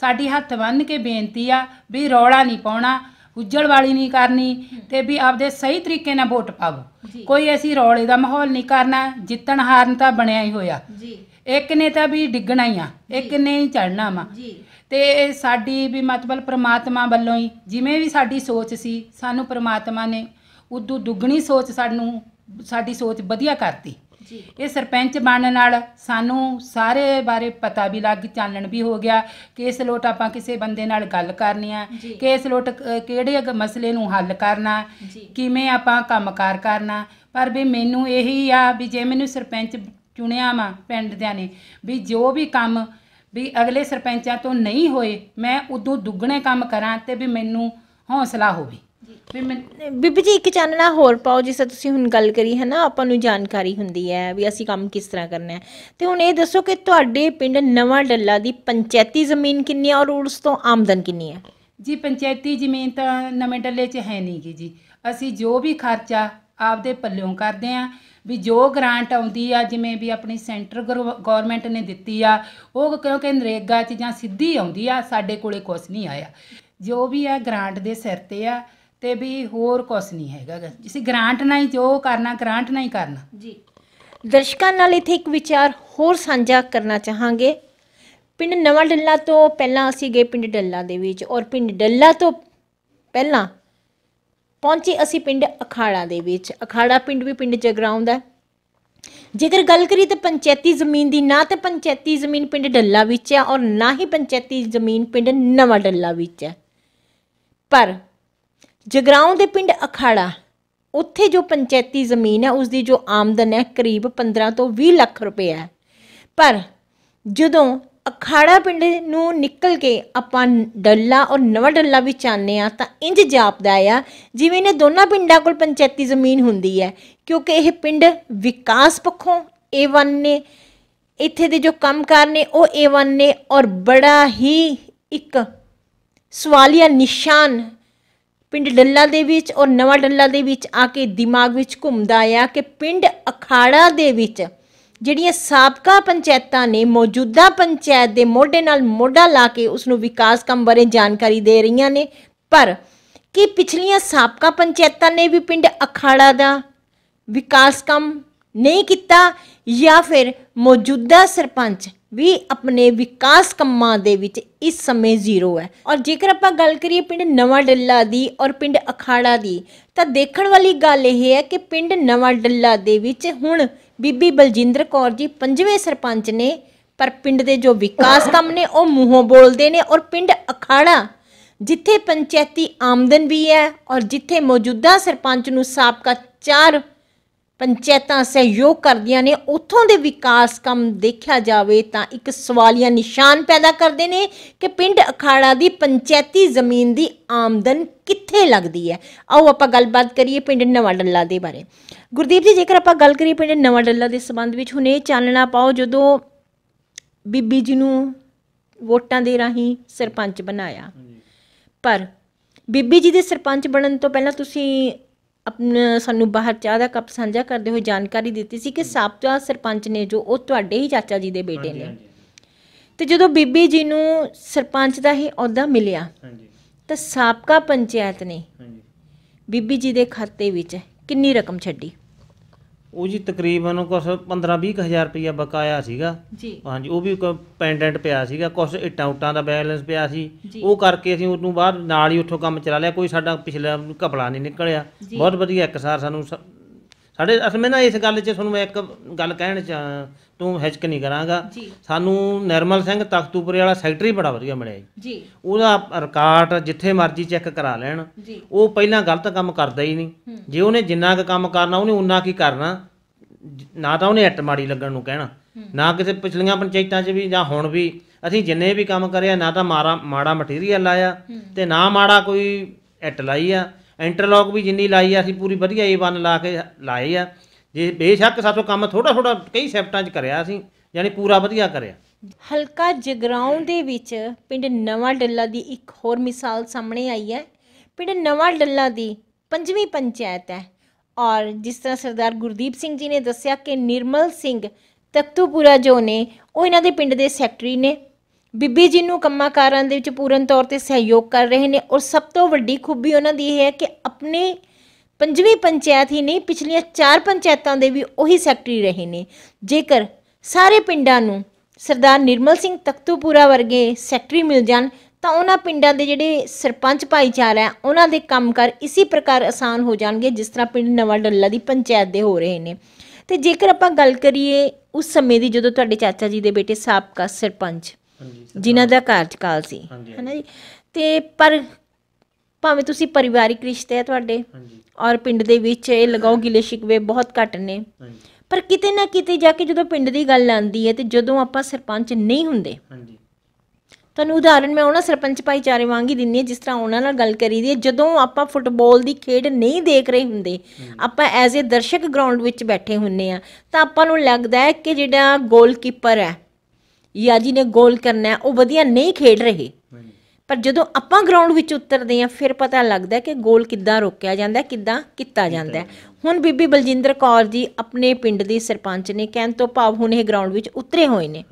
ਸਾਡੀ ਹੱਥ ਬੰਨ ਕੇ ਬੇਨਤੀ ਆ ਵੀ ਰੌਲਾ ਨਹੀਂ ਪਾਉਣਾ ਉੱਜੜ ਵਾਲੀ ਨਹੀਂ ਕਰਨੀ ਤੇ ਵੀ ਆਪਦੇ ਸਹੀ ਤਰੀਕੇ ਨਾਲ ਵੋਟ ਪਾਓ ਕੋਈ ਐਸੀ ਰੌਲੇ ਦਾ ਮਾਹੌਲ ਨਹੀਂ ਕਰਨਾ ਜਿੱਤਣ ਹਾਰਨ ਤਾਂ ਬਣਿਆ ਹੀ ਹੋਇਆ ਜੀ ਇੱਕ ਨੇ ਤਾਂ ਵੀ ਡਿੱਗਣਾ ਹੀ ਆ ਇੱਕ ਨੇ ਹੀ ਚੜਨਾ ਵਾ ਤੇ ਸਾਡੀ ਵੀ ਮਤਲਬ ਪ੍ਰਮਾਤਮਾ ਵੱਲੋਂ ਹੀ ਜਿਵੇਂ ਵੀ ਸਾਡੀ ਸੋਚ ਸੀ ਸਾਨੂੰ ਪ੍ਰਮਾਤਮਾ ਨੇ ਉਦੋਂ ਦੁੱਗਣੀ ਸੋਚ ਸਾਨੂੰ ਸਾਡੀ ਸੋਚ ਵਧੀਆ ਕਰਤੀ ਇਹ ਸਰਪੰਚ ਬਣਨ ਨਾਲ ਸਾਨੂੰ ਸਾਰੇ ਬਾਰੇ ਪਤਾ ਵੀ ਲੱਗ ਚਾਨਣ ਵੀ ਹੋ ਗਿਆ ਕਿ ਇਸ ਲੋਟ ਆਪਾਂ ਕਿਸੇ ਬੰਦੇ ਨਾਲ ਗੱਲ ਕਰਨੀ ਆ ਕਿ ਇਸ ਲੋਟ ਕਿਹੜੇ ਅਗ- ਮਸਲੇ ਨੂੰ ਹੱਲ ਕਰਨਾ ਕਿਵੇਂ ਆਪਾਂ ਕੰਮਕਾਰ ਕਰਨਾ ਪਰ ਵੀ ਮੈਨੂੰ ਇਹੀ ਆ ਵੀ ਜੇ ਮੈਨੂੰ ਸਰਪੰਚ ਚੁਣਿਆ ਵਾ ਪਿੰਡ ਦਿਆਂ ਨੇ ਵੀ ਜੋ ਵੀ ਕੰਮ ਵੀ ਅਗਲੇ ਸਰਪੰਚਾਂ ਤੋਂ ਨਹੀਂ ਹੋਏ ਮੈਂ ਉਦੋਂ ਦੁੱਗਣੇ ਕੰਮ ਕਰਾਂ ਤੇ ਵੀ ਮੈਨੂੰ ਹੌਸਲਾ ਹੋਵੇ ਮੈਂ ਬੀਬੀ ਜੀ ਇੱਕ ਚਾਨਣਾ ਹੋਰ ਪਾਓ ਜਿਸ ਤਰ੍ਹਾਂ ਤੁਸੀਂ ਹੁਣ ਗੱਲ ਕਰੀ ਹੈ ਨਾ ਆਪਾਂ ਨੂੰ ਜਾਣਕਾਰੀ ਹੁੰਦੀ ਹੈ ਵੀ ਅਸੀਂ ਕੰਮ ਕਿਸ ਤਰ੍ਹਾਂ ਕਰਨਾ ਹੈ ਤੇ ਹੁਣ ਇਹ ਦੱਸੋ ਕਿ ਤੁਹਾਡੇ ਪਿੰਡ ਨਵਾਂ ਡੱਲਾ ਦੀ ਪੰਚਾਇਤੀ ਜ਼ਮੀਨ ਕਿੰਨੀ ਹੈ ਔਰ ਉਸ ਤੋਂ ਆਮਦਨ ਕਿੰਨੀ ਹੈ ਜੀ ਪੰਚਾਇਤੀ ਜ਼ਮੀਨ ਤਾਂ ਨਵੇਂ ਡੱਲੇ 'ਚ ਹੈ ਨਹੀਂ ਜੀ ਅਸੀਂ ਜੋ ਵੀ ਖਰਚਾ ਆਪਦੇ ਪੱਲਿਓਂ ਕਰਦੇ ਆ ਵੀ ਜੋ ਗ੍ਰਾਂਟ ਆਉਂਦੀ ਆ ਜਿਵੇਂ ਵੀ ਆਪਣੀ ਸੈਂਟਰ ਗਵਰਨਮੈਂਟ ਨੇ ਦਿੱਤੀ ਆ ਉਹ ਕਿਉਂਕਿ ਨਰੇਗਾ 'ਚ ਜਾਂ ਸਿੱਧੀ ਆਉਂਦੀ ਆ ਸਾਡੇ ਕੋਲੇ ਕੁਝ ਨਹੀਂ ਆਇਆ ਜੋ ਵੀ ਆ ਗ੍ਰਾਂਟ ਦੇ ਸਿਰ ਤੇ ਆ ਤੇ ਵੀ ਹੋਰ ਕੁਝ ਨਹੀਂ ਹੈਗਾ ਜਿਸੀ ਗ੍ਰਾਂਟ ਨਹੀਂ ਜੋ ਕਰਨਾ ਗ੍ਰਾਂਟ ਨਹੀਂ ਕਰਨਾ ਜੀ ਦਰਸ਼ਕਾਂ ਨਾਲ ਇੱਥੇ ਇੱਕ ਵਿਚਾਰ ਹੋਰ ਸਾਂਝਾ ਕਰਨਾ ਚਾਹਾਂਗੇ ਪਿੰਡ ਨਵਾਂ ਡੱਲਾ ਤੋਂ ਪਹਿਲਾਂ ਅਸੀਂ ਗਏ ਪਿੰਡ ਡੱਲਾ ਦੇ ਵਿੱਚ ਔਰ ਪਿੰਡ ਡੱਲਾ ਤੋਂ ਪਹਿਲਾਂ ਪਹੁੰਚੇ ਅਸੀਂ ਪਿੰਡ ਅਖਾੜਾ ਦੇ ਵਿੱਚ ਅਖਾੜਾ ਪਿੰਡ ਵੀ ਪਿੰਡ ਜਗਰਾਉਂ ਦਾ ਜੇਕਰ ਗੱਲ ਕਰੀ ਤੇ ਪੰਚਾਇਤੀ ਜ਼ਮੀਨ ਦੀ ਨਾ ਤੇ ਪੰਚਾਇਤੀ ਜ਼ਮੀਨ ਪਿੰਡ ਡੱਲਾ ਵਿੱਚ ਹੈ ਔਰ ਨਾ ਹੀ ਪੰਚਾਇਤੀ ਜ਼ਮੀਨ ਪਿੰਡ ਨਵਾਂ ਡੱਲਾ ਵਿੱਚ ਹੈ ਪਰ ਜਗਰਾਉਂ ਦੇ ਪਿੰਡ ਅਖਾੜਾ ਉੱਥੇ ਜੋ ਪੰਚਾਇਤੀ ਜ਼ਮੀਨ ਹੈ ਉਸ ਦੀ ਜੋ ਆਮਦਨ ਹੈ ਕਰੀਬ 15 ਤੋਂ 20 ਲੱਖ ਰੁਪਏ ਹੈ ਪਰ ਜਦੋਂ ਅਖਾੜਾ ਪਿੰਡ ਨੂੰ ਨਿਕਲ ਕੇ ਆਪਾਂ ਡੱਲਾ ਔਰ ਨਵਾਂ ਡੱਲਾ ਵੀ ਚਾਹਨੇ ਆ ਤਾਂ ਇੰਜ ਜਾਪਦਾ ਆ ਜਿਵੇਂ ਨੇ ਦੋਨਾਂ ਪਿੰਡਾਂ ਕੋਲ ਪੰਚਾਇਤੀ ਜ਼ਮੀਨ ਹੁੰਦੀ ਹੈ ਕਿਉਂਕਿ ਇਹ ਪਿੰਡ ਵਿਕਾਸ ਪੱਖੋਂ A1 ਨੇ ਇੱਥੇ ਦੇ ਜੋ ਕੰਮਕਾਰ ਨੇ ਉਹ A1 ਨੇ ਔਰ ਬੜਾ ਹੀ ਇੱਕ ਸਵਾਲੀਆ ਨਿਸ਼ਾਨ ਪਿੰਡ ਡੱਲਾ ਦੇ ਵਿੱਚ ਔਰ ਨਵਾਂ ਡੱਲਾ ਦੇ ਵਿੱਚ ਆ ਕੇ ਦਿਮਾਗ ਵਿੱਚ ਘੁੰਮਦਾ ਆ ਕਿ ਪਿੰਡ ਅਖਾੜਾ ਦੇ ਵਿੱਚ ਜਿਹੜੀਆਂ ਸਾਬਕਾ ਪੰਚਾਇਤਾਂ ਨੇ ਮੌਜੂਦਾ ਪੰਚਾਇਤ ਦੇ ਮੋਢੇ ਨਾਲ ਮੋਢਾ ਲਾ ਕੇ ਉਸ ਨੂੰ ਵਿਕਾਸ ਕੰਮ ਬਾਰੇ ਜਾਣਕਾਰੀ ਦੇ ਰਹੀਆਂ ਨੇ ਪਰ ਕੀ ਪਿਛਲੀਆਂ ਸਾਬਕਾ ਪੰਚਾਇਤਾਂ ਨੇ ਵੀ ਪਿੰਡ ਅਖਾੜਾ ਦਾ ਵਿਕਾਸ ਕੰਮ ਨਹੀਂ ਕੀਤਾ ਜਾਂ ਫਿਰ ਮੌਜੂਦਾ ਸਰਪੰਚ ਵੀ ਆਪਣੇ ਵਿਕਾਸ ਕੰਮਾਂ ਦੇ ਵਿੱਚ ਇਸ ਸਮੇਂ ਜ਼ੀਰੋ ਹੈ ਔਰ ਜੇਕਰ ਆਪਾਂ ਗੱਲ ਕਰੀਏ ਪਿੰਡ ਨਵਾਂ ਡੱਲਾ ਦੀ ਔਰ ਪਿੰਡ ਅਖਾੜਾ ਦੀ ਤਾਂ ਦੇਖਣ ਵਾਲੀ ਗੱਲ ਇਹ ਹੈ ਕਿ ਪਿੰਡ ਨਵਾਂ ਡੱਲਾ ਦੇ ਵਿੱਚ ਹੁਣ ਬੀਬੀ ਬਲਜਿੰਦਰ ਕੌਰ ਜੀ ਪੰਜਵੇਂ ਸਰਪੰਚ ਨੇ ਪਰ ਪਿੰਡ ਦੇ ਜੋ ਵਿਕਾਸ ਕੰਮ ਨੇ ਉਹ ਮੂੰਹੋਂ ਬੋਲਦੇ ਨੇ ਔਰ ਪਿੰਡ ਅਖਾੜਾ ਜਿੱਥੇ ਪੰਚਾਇਤੀ ਆਮਦਨ ਵੀ ਹੈ ਔਰ ਜਿੱਥੇ ਮੌਜੂਦਾ ਸਰਪੰਚ ਨੂੰ ਸਾਬਕਾ ਚਾਰ ਪੰਚਾਇਤਾਂ ਸਹਿਯੋਗ ਕਰਦੀਆਂ ਨੇ ਉੱਥੋਂ ਦੇ ਵਿਕਾਸ ਕੰਮ ਦੇਖਿਆ ਜਾਵੇ ਤਾਂ ਇੱਕ ਸਵਾਲੀਆ ਨਿਸ਼ਾਨ ਪੈਦਾ ਕਰਦੇ ਨੇ ਕਿ ਪਿੰਡ ਅਖਾੜਾ ਦੀ ਪੰਚਾਇਤੀ ਜ਼ਮੀਨ ਦੀ ਆਮਦਨ ਕਿੱਥੇ ਲੱਗਦੀ ਹੈ ਆਓ ਆਪਾਂ ਗੱਲਬਾਤ ਕਰੀਏ ਪਿੰਡ ਨਵਾਂ ਡੱਲਾ ਦੇ ਬਾਰੇ ਗੁਰਦੀਪ ਜੀ ਜੇਕਰ ਆਪਾਂ ਗੱਲ ਕਰੀਏ ਪਿੰਡ ਨਵਾਂ ਡੱਲਾ ਦੇ ਸਬੰਧ ਵਿੱਚ ਹੁਣ ਇਹ ਚਾਨਣਾ ਪਾਓ ਜਦੋਂ ਬੀਬੀ ਜੀ ਨੂੰ ਵੋਟਾਂ ਦੇ ਰਾਹੀਂ ਸਰਪੰਚ ਬਣਾਇਆ ਪਰ ਬੀਬੀ ਜੀ ਦੇ ਸਰਪੰਚ ਬਣਨ ਤੋਂ ਪਹਿਲਾਂ ਤੁਸੀਂ ਆਪਣੇ ਸਾਨੂੰ ਬਾਹਰ ਚਾਹ ਦਾ ਕੱਪ ਸਾਂਝਾ ਕਰਦੇ ਹੋਏ ਜਾਣਕਾਰੀ ਦਿੱਤੀ ਸੀ ਕਿ ਸਾਬਕਾ ਸਰਪੰਚ ਨੇ ਜੋ ਉਹ ਤੁਹਾਡੇ ਹੀ ਚਾਚਾ ਜੀ ਦੇ ਬੇਟੇ ਨੇ ਤੇ ਜਦੋਂ ਬੀਬੀ ਜੀ ਨੂੰ ਸਰਪੰਚ ਦਾ ਹੀ ਅਹੁਦਾ ਮਿਲਿਆ ਤਾਂ ਸਾਬਕਾ ਪੰਚਾਇਤ ਨੇ ਬੀਬੀ ਜੀ ਦੇ ਖਾਤੇ ਵਿੱਚ ਕਿੰਨੀ ਰਕਮ ਛੱਡੀ ਉਹ ਜੀ ਤਕਰੀਬਨ ਕੁਛ 15 ਹਜ਼ਾਰ ਰੁਪਇਆ ਬਕਾਇਆ ਸੀਗਾ ਜੀ ਹਾਂਜੀ ਉਹ ਵੀ ਪੈਂਡੈਂਟ ਪਿਆ ਸੀਗਾ ਕੁਛ ਇੱਟਾਂ ਉਟਾਂ ਦਾ ਬੈਲੈਂਸ ਪਿਆ ਸੀ ਉਹ ਕਰਕੇ ਅਸੀਂ ਉਸ ਤੋਂ ਬਾਅਦ ਨਾਲ ਹੀ ਉੱਥੋਂ ਕੰਮ ਚਲਾ ਲਿਆ ਕੋਈ ਸਾਡਾ ਪਿਛਲਾ ਘਪਲਾ ਨਹੀਂ ਨਿਕਲਿਆ ਬਹੁਤ ਵਧੀਆ ਇੱਕ ਸਾਰ ਸਾਨੂੰ ਸਾਡੇ ਅਸਲ ਮੈਂ ਨਾ ਇਸ ਗੱਲ 'ਚ ਤੁਹਾਨੂੰ ਮੈਂ ਇੱਕ ਗੱਲ ਕਹਿਣ ਚ ਤੂੰ ਹਿਚਕ ਨਹੀਂ ਕਰਾਂਗਾ ਸਾਨੂੰ ਨਰਮਲ ਸਿੰਘ ਤਖਤੂਪੁਰੇ ਵਾਲਾ ਸੈਕਟਰੀ ਬੜਾ ਵਧੀਆ ਮਿਲਿਆ ਜੀ ਉਹਦਾ ਰਿਕਾਰਡ ਜਿੱਥੇ ਮਰਜ਼ੀ ਚੈੱਕ ਕਰਾ ਲੈਣ ਉਹ ਪਹਿਲਾਂ ਗਲਤ ਕੰਮ ਕਰਦਾ ਹੀ ਨਹੀਂ ਜੇ ਉਹਨੇ ਜਿੰਨਾ ਕੁ ਕੰਮ ਕਰਨਾ ਉਹਨੇ ਉਨਾ ਕੀ ਕਰਨਾ ਨਾ ਤਾਂ ਉਹਨੇ ਅੱਟ ਮਾੜੀ ਲੱਗਣ ਨੂੰ ਕਹਿਣਾ ਨਾ ਕਿਸੇ ਪਿਛਲੀਆਂ ਪੰਚਾਇਤਾਂ 'ਚ ਵੀ ਜਾਂ ਹੁਣ ਵੀ ਅਸੀਂ ਜਿੰਨੇ ਵੀ ਕੰਮ ਕਰਿਆ ਨਾ ਤਾਂ ਮਾਰਾ ਮਾੜਾ ਮਟੀਰੀਅਲ ਆਇਆ ਤੇ ਨਾ ਮਾੜਾ ਕੋਈ ਇੱਟ ਲਾਈ ਆ ਇੰਟਰਲੌਕ ਵੀ ਜਿੰਨੀ ਲਾਈ ਆ ਅਸੀਂ ਪੂਰੀ ਵਧੀਆ A1 ਲਾ ਕੇ ਲਾਏ ਆ ਜੇ ਬੇਸ਼ੱਕ ਸਾਥੋਂ ਕੰਮ ਥੋੜਾ ਥੋੜਾ ਕਈ ਸੈਕਟਰਾਂ 'ਚ ਕਰਿਆ ਅਸੀਂ ਯਾਨੀ ਪੂਰਾ ਵਧੀਆ ਕਰਿਆ ਹਲਕਾ ਜਗਰਾਉਂ ਦੇ ਵਿੱਚ ਪਿੰਡ ਨਵਾਂ ਡੱਲਾ ਦੀ ਇੱਕ ਹੋਰ ਮਿਸਾਲ ਸਾਹਮਣੇ ਆਈ ਹੈ ਪਿੰਡ ਨਵਾਂ ਡੱਲਾ ਦੀ ਪੰਜਵੀਂ ਪੰਚਾਇਤ ਹੈ ਔਰ ਜਿਸ ਤਰ੍ਹਾਂ ਸਰਦਾਰ ਗੁਰਦੀਪ ਸਿੰਘ ਜੀ ਨੇ ਦੱਸਿਆ ਕਿ ਨਿਰਮਲ ਸਿੰਘ ਤਤੂਪੁਰਾ ਜੋ ਨੇ ਉਹ ਇਹਨਾਂ ਦੇ ਪਿੰਡ ਦੇ ਸੈਕਟਰੀ ਨੇ ਬੀਬੀ ਜੀ ਨੂੰ ਕੰਮਾਂ ਦੇ ਵਿੱਚ ਪੂਰਨ ਤੌਰ ਤੇ ਸਹਿਯੋਗ ਕਰ ਰਹੇ ਨੇ ਔਰ ਸਭ ਤੋਂ ਵੱਡੀ ਖੂਬੀ ਉਹਨਾਂ ਦੀ ਇਹ ਹੈ ਕਿ ਆਪਣੇ ਪੰਜਵੀਂ ਪੰਚਾਇਤ ਹੀ ਨਹੀਂ ਪਿਛਲੀਆਂ ਚਾਰ ਪੰਚਾਇਤਾਂ ਦੇ ਵੀ ਉਹੀ ਸੈਕਟਰੀ ਰਹੇ ਨੇ ਜੇਕਰ ਸਾਰੇ ਪਿੰਡਾਂ ਨੂੰ ਸਰਦਾਰ ਨਿਰਮਲ ਸਿੰਘ ਤਖਤੂਪੁਰਾ ਵਰਗੇ ਸੈਕਟਰੀ ਮਿਲ ਜਾਣ ਤਾਂ ਉਹਨਾਂ ਪਿੰਡਾਂ ਦੇ ਜਿਹੜੇ ਸਰਪੰਚ ਭਾਈਚਾਰਾ ਹੈ ਉਹਨਾਂ ਦੇ ਕੰਮਕਾਰ ਇਸੇ ਪ੍ਰਕਾਰ ਆਸਾਨ ਹੋ ਜਾਣਗੇ ਜਿਸ ਤਰ੍ਹਾਂ ਪਿੰਡ ਨਵਾਂ ਡੱਲਾ ਦੀ ਪੰਚਾਇਤ ਦੇ ਹੋ ਰਹੇ ਨੇ ਤੇ ਜੇਕਰ ਆਪਾਂ ਗੱਲ ਕਰੀਏ ਉਸ ਸਮੇਂ ਦੀ ਜਦੋਂ ਤੁਹਾਡੇ ਚਾਚਾ ਜੀ ਦੇ ਬੇਟੇ ਸਾਬਕਾ ਸਰਪੰਚ ਜਿਨ੍ਹਾਂ ਦਾ ਕਾਰਜਕਾਲ ਸੀ ਹਨਾ ਜੀ ਤੇ ਪਰ ਭਾਵੇਂ ਤੁਸੀਂ ਪਰਿਵਾਰਿਕ ਰਿਸ਼ਤੇ ਆ ਤੁਹਾਡੇ ਹਾਂਜੀ ਔਰ ਪਿੰਡ ਦੇ ਵਿੱਚ ਇਹ ਲਗਾਓ ਗਿਲੇ ਸ਼ਿਕਵੇ ਬਹੁਤ ਘੱਟ ਨੇ ਹਾਂਜੀ ਪਰ ਕਿਤੇ ਨਾ ਕਿਤੇ ਜਾ ਕੇ ਜਦੋਂ ਪਿੰਡ ਦੀ ਗੱਲ ਆਉਂਦੀ ਹੈ ਤੇ ਜਦੋਂ ਆਪਾਂ ਸਰਪੰਚ ਨਹੀਂ ਹੁੰਦੇ ਹਾਂਜੀ ਤੁਹਾਨੂੰ ਉਦਾਹਰਨ ਮੈਂ ਉਹਨਾਂ ਸਰਪੰਚ ਭਾਈਚਾਰੇ ਵਾਂਗ ਹੀ ਦਿੰਨੀ ਹੈ ਜਿਸ ਤਰ੍ਹਾਂ ਉਹਨਾਂ ਨਾਲ ਗੱਲ ਕਰੀ ਦੀ ਹੈ ਜਦੋਂ ਆਪਾਂ ਫੁੱਟਬਾਲ ਦੀ ਖੇਡ ਨਹੀਂ ਦੇਖ ਰਹੇ ਹੁੰਦੇ ਆਪਾਂ ਐਜ਼ ਅ ਦਰਸ਼ਕ ਗਰਾਊਂਡ ਵਿੱਚ ਬੈਠੇ ਹੁੰਨੇ ਆ ਤਾਂ ਆਪਾਂ ਨੂੰ ਲੱਗਦਾ ਹੈ ਕਿ ਜਿਹੜਾ ਗੋਲਕੀਪਰ ਹੈ ਯਾ ਜਿਹਨੇ ਗੋਲ ਕਰਨਾ ਹੈ ਉਹ ਵਧੀਆ ਨਹੀਂ ਖੇਡ ਰਹੇ ਪਰ ਜਦੋਂ ਆਪਾਂ ਗਰਾਊਂਡ ਵਿੱਚ ਉਤਰਦੇ ਆ ਫਿਰ ਪਤਾ ਲੱਗਦਾ ਕਿ ਗੋਲ ਕਿੱਦਾਂ ਰੋਕਿਆ ਜਾਂਦਾ ਕਿੱਦਾਂ ਕੀਤਾ ਜਾਂਦਾ ਹੁਣ ਬੀਬੀ ਬਲਜਿੰਦਰ ਕੌਰ ਜੀ ਆਪਣੇ ਪਿੰਡ ਦੀ ਸਰਪੰਚ ਨੇ ਕਹਿਣ ਤੋਂ ਭਾਵ ਹੁਣ ਇਹ ਗਰਾਊਂਡ ਵਿੱਚ ਉਤਰੇ ਹੋਏ ਨੇ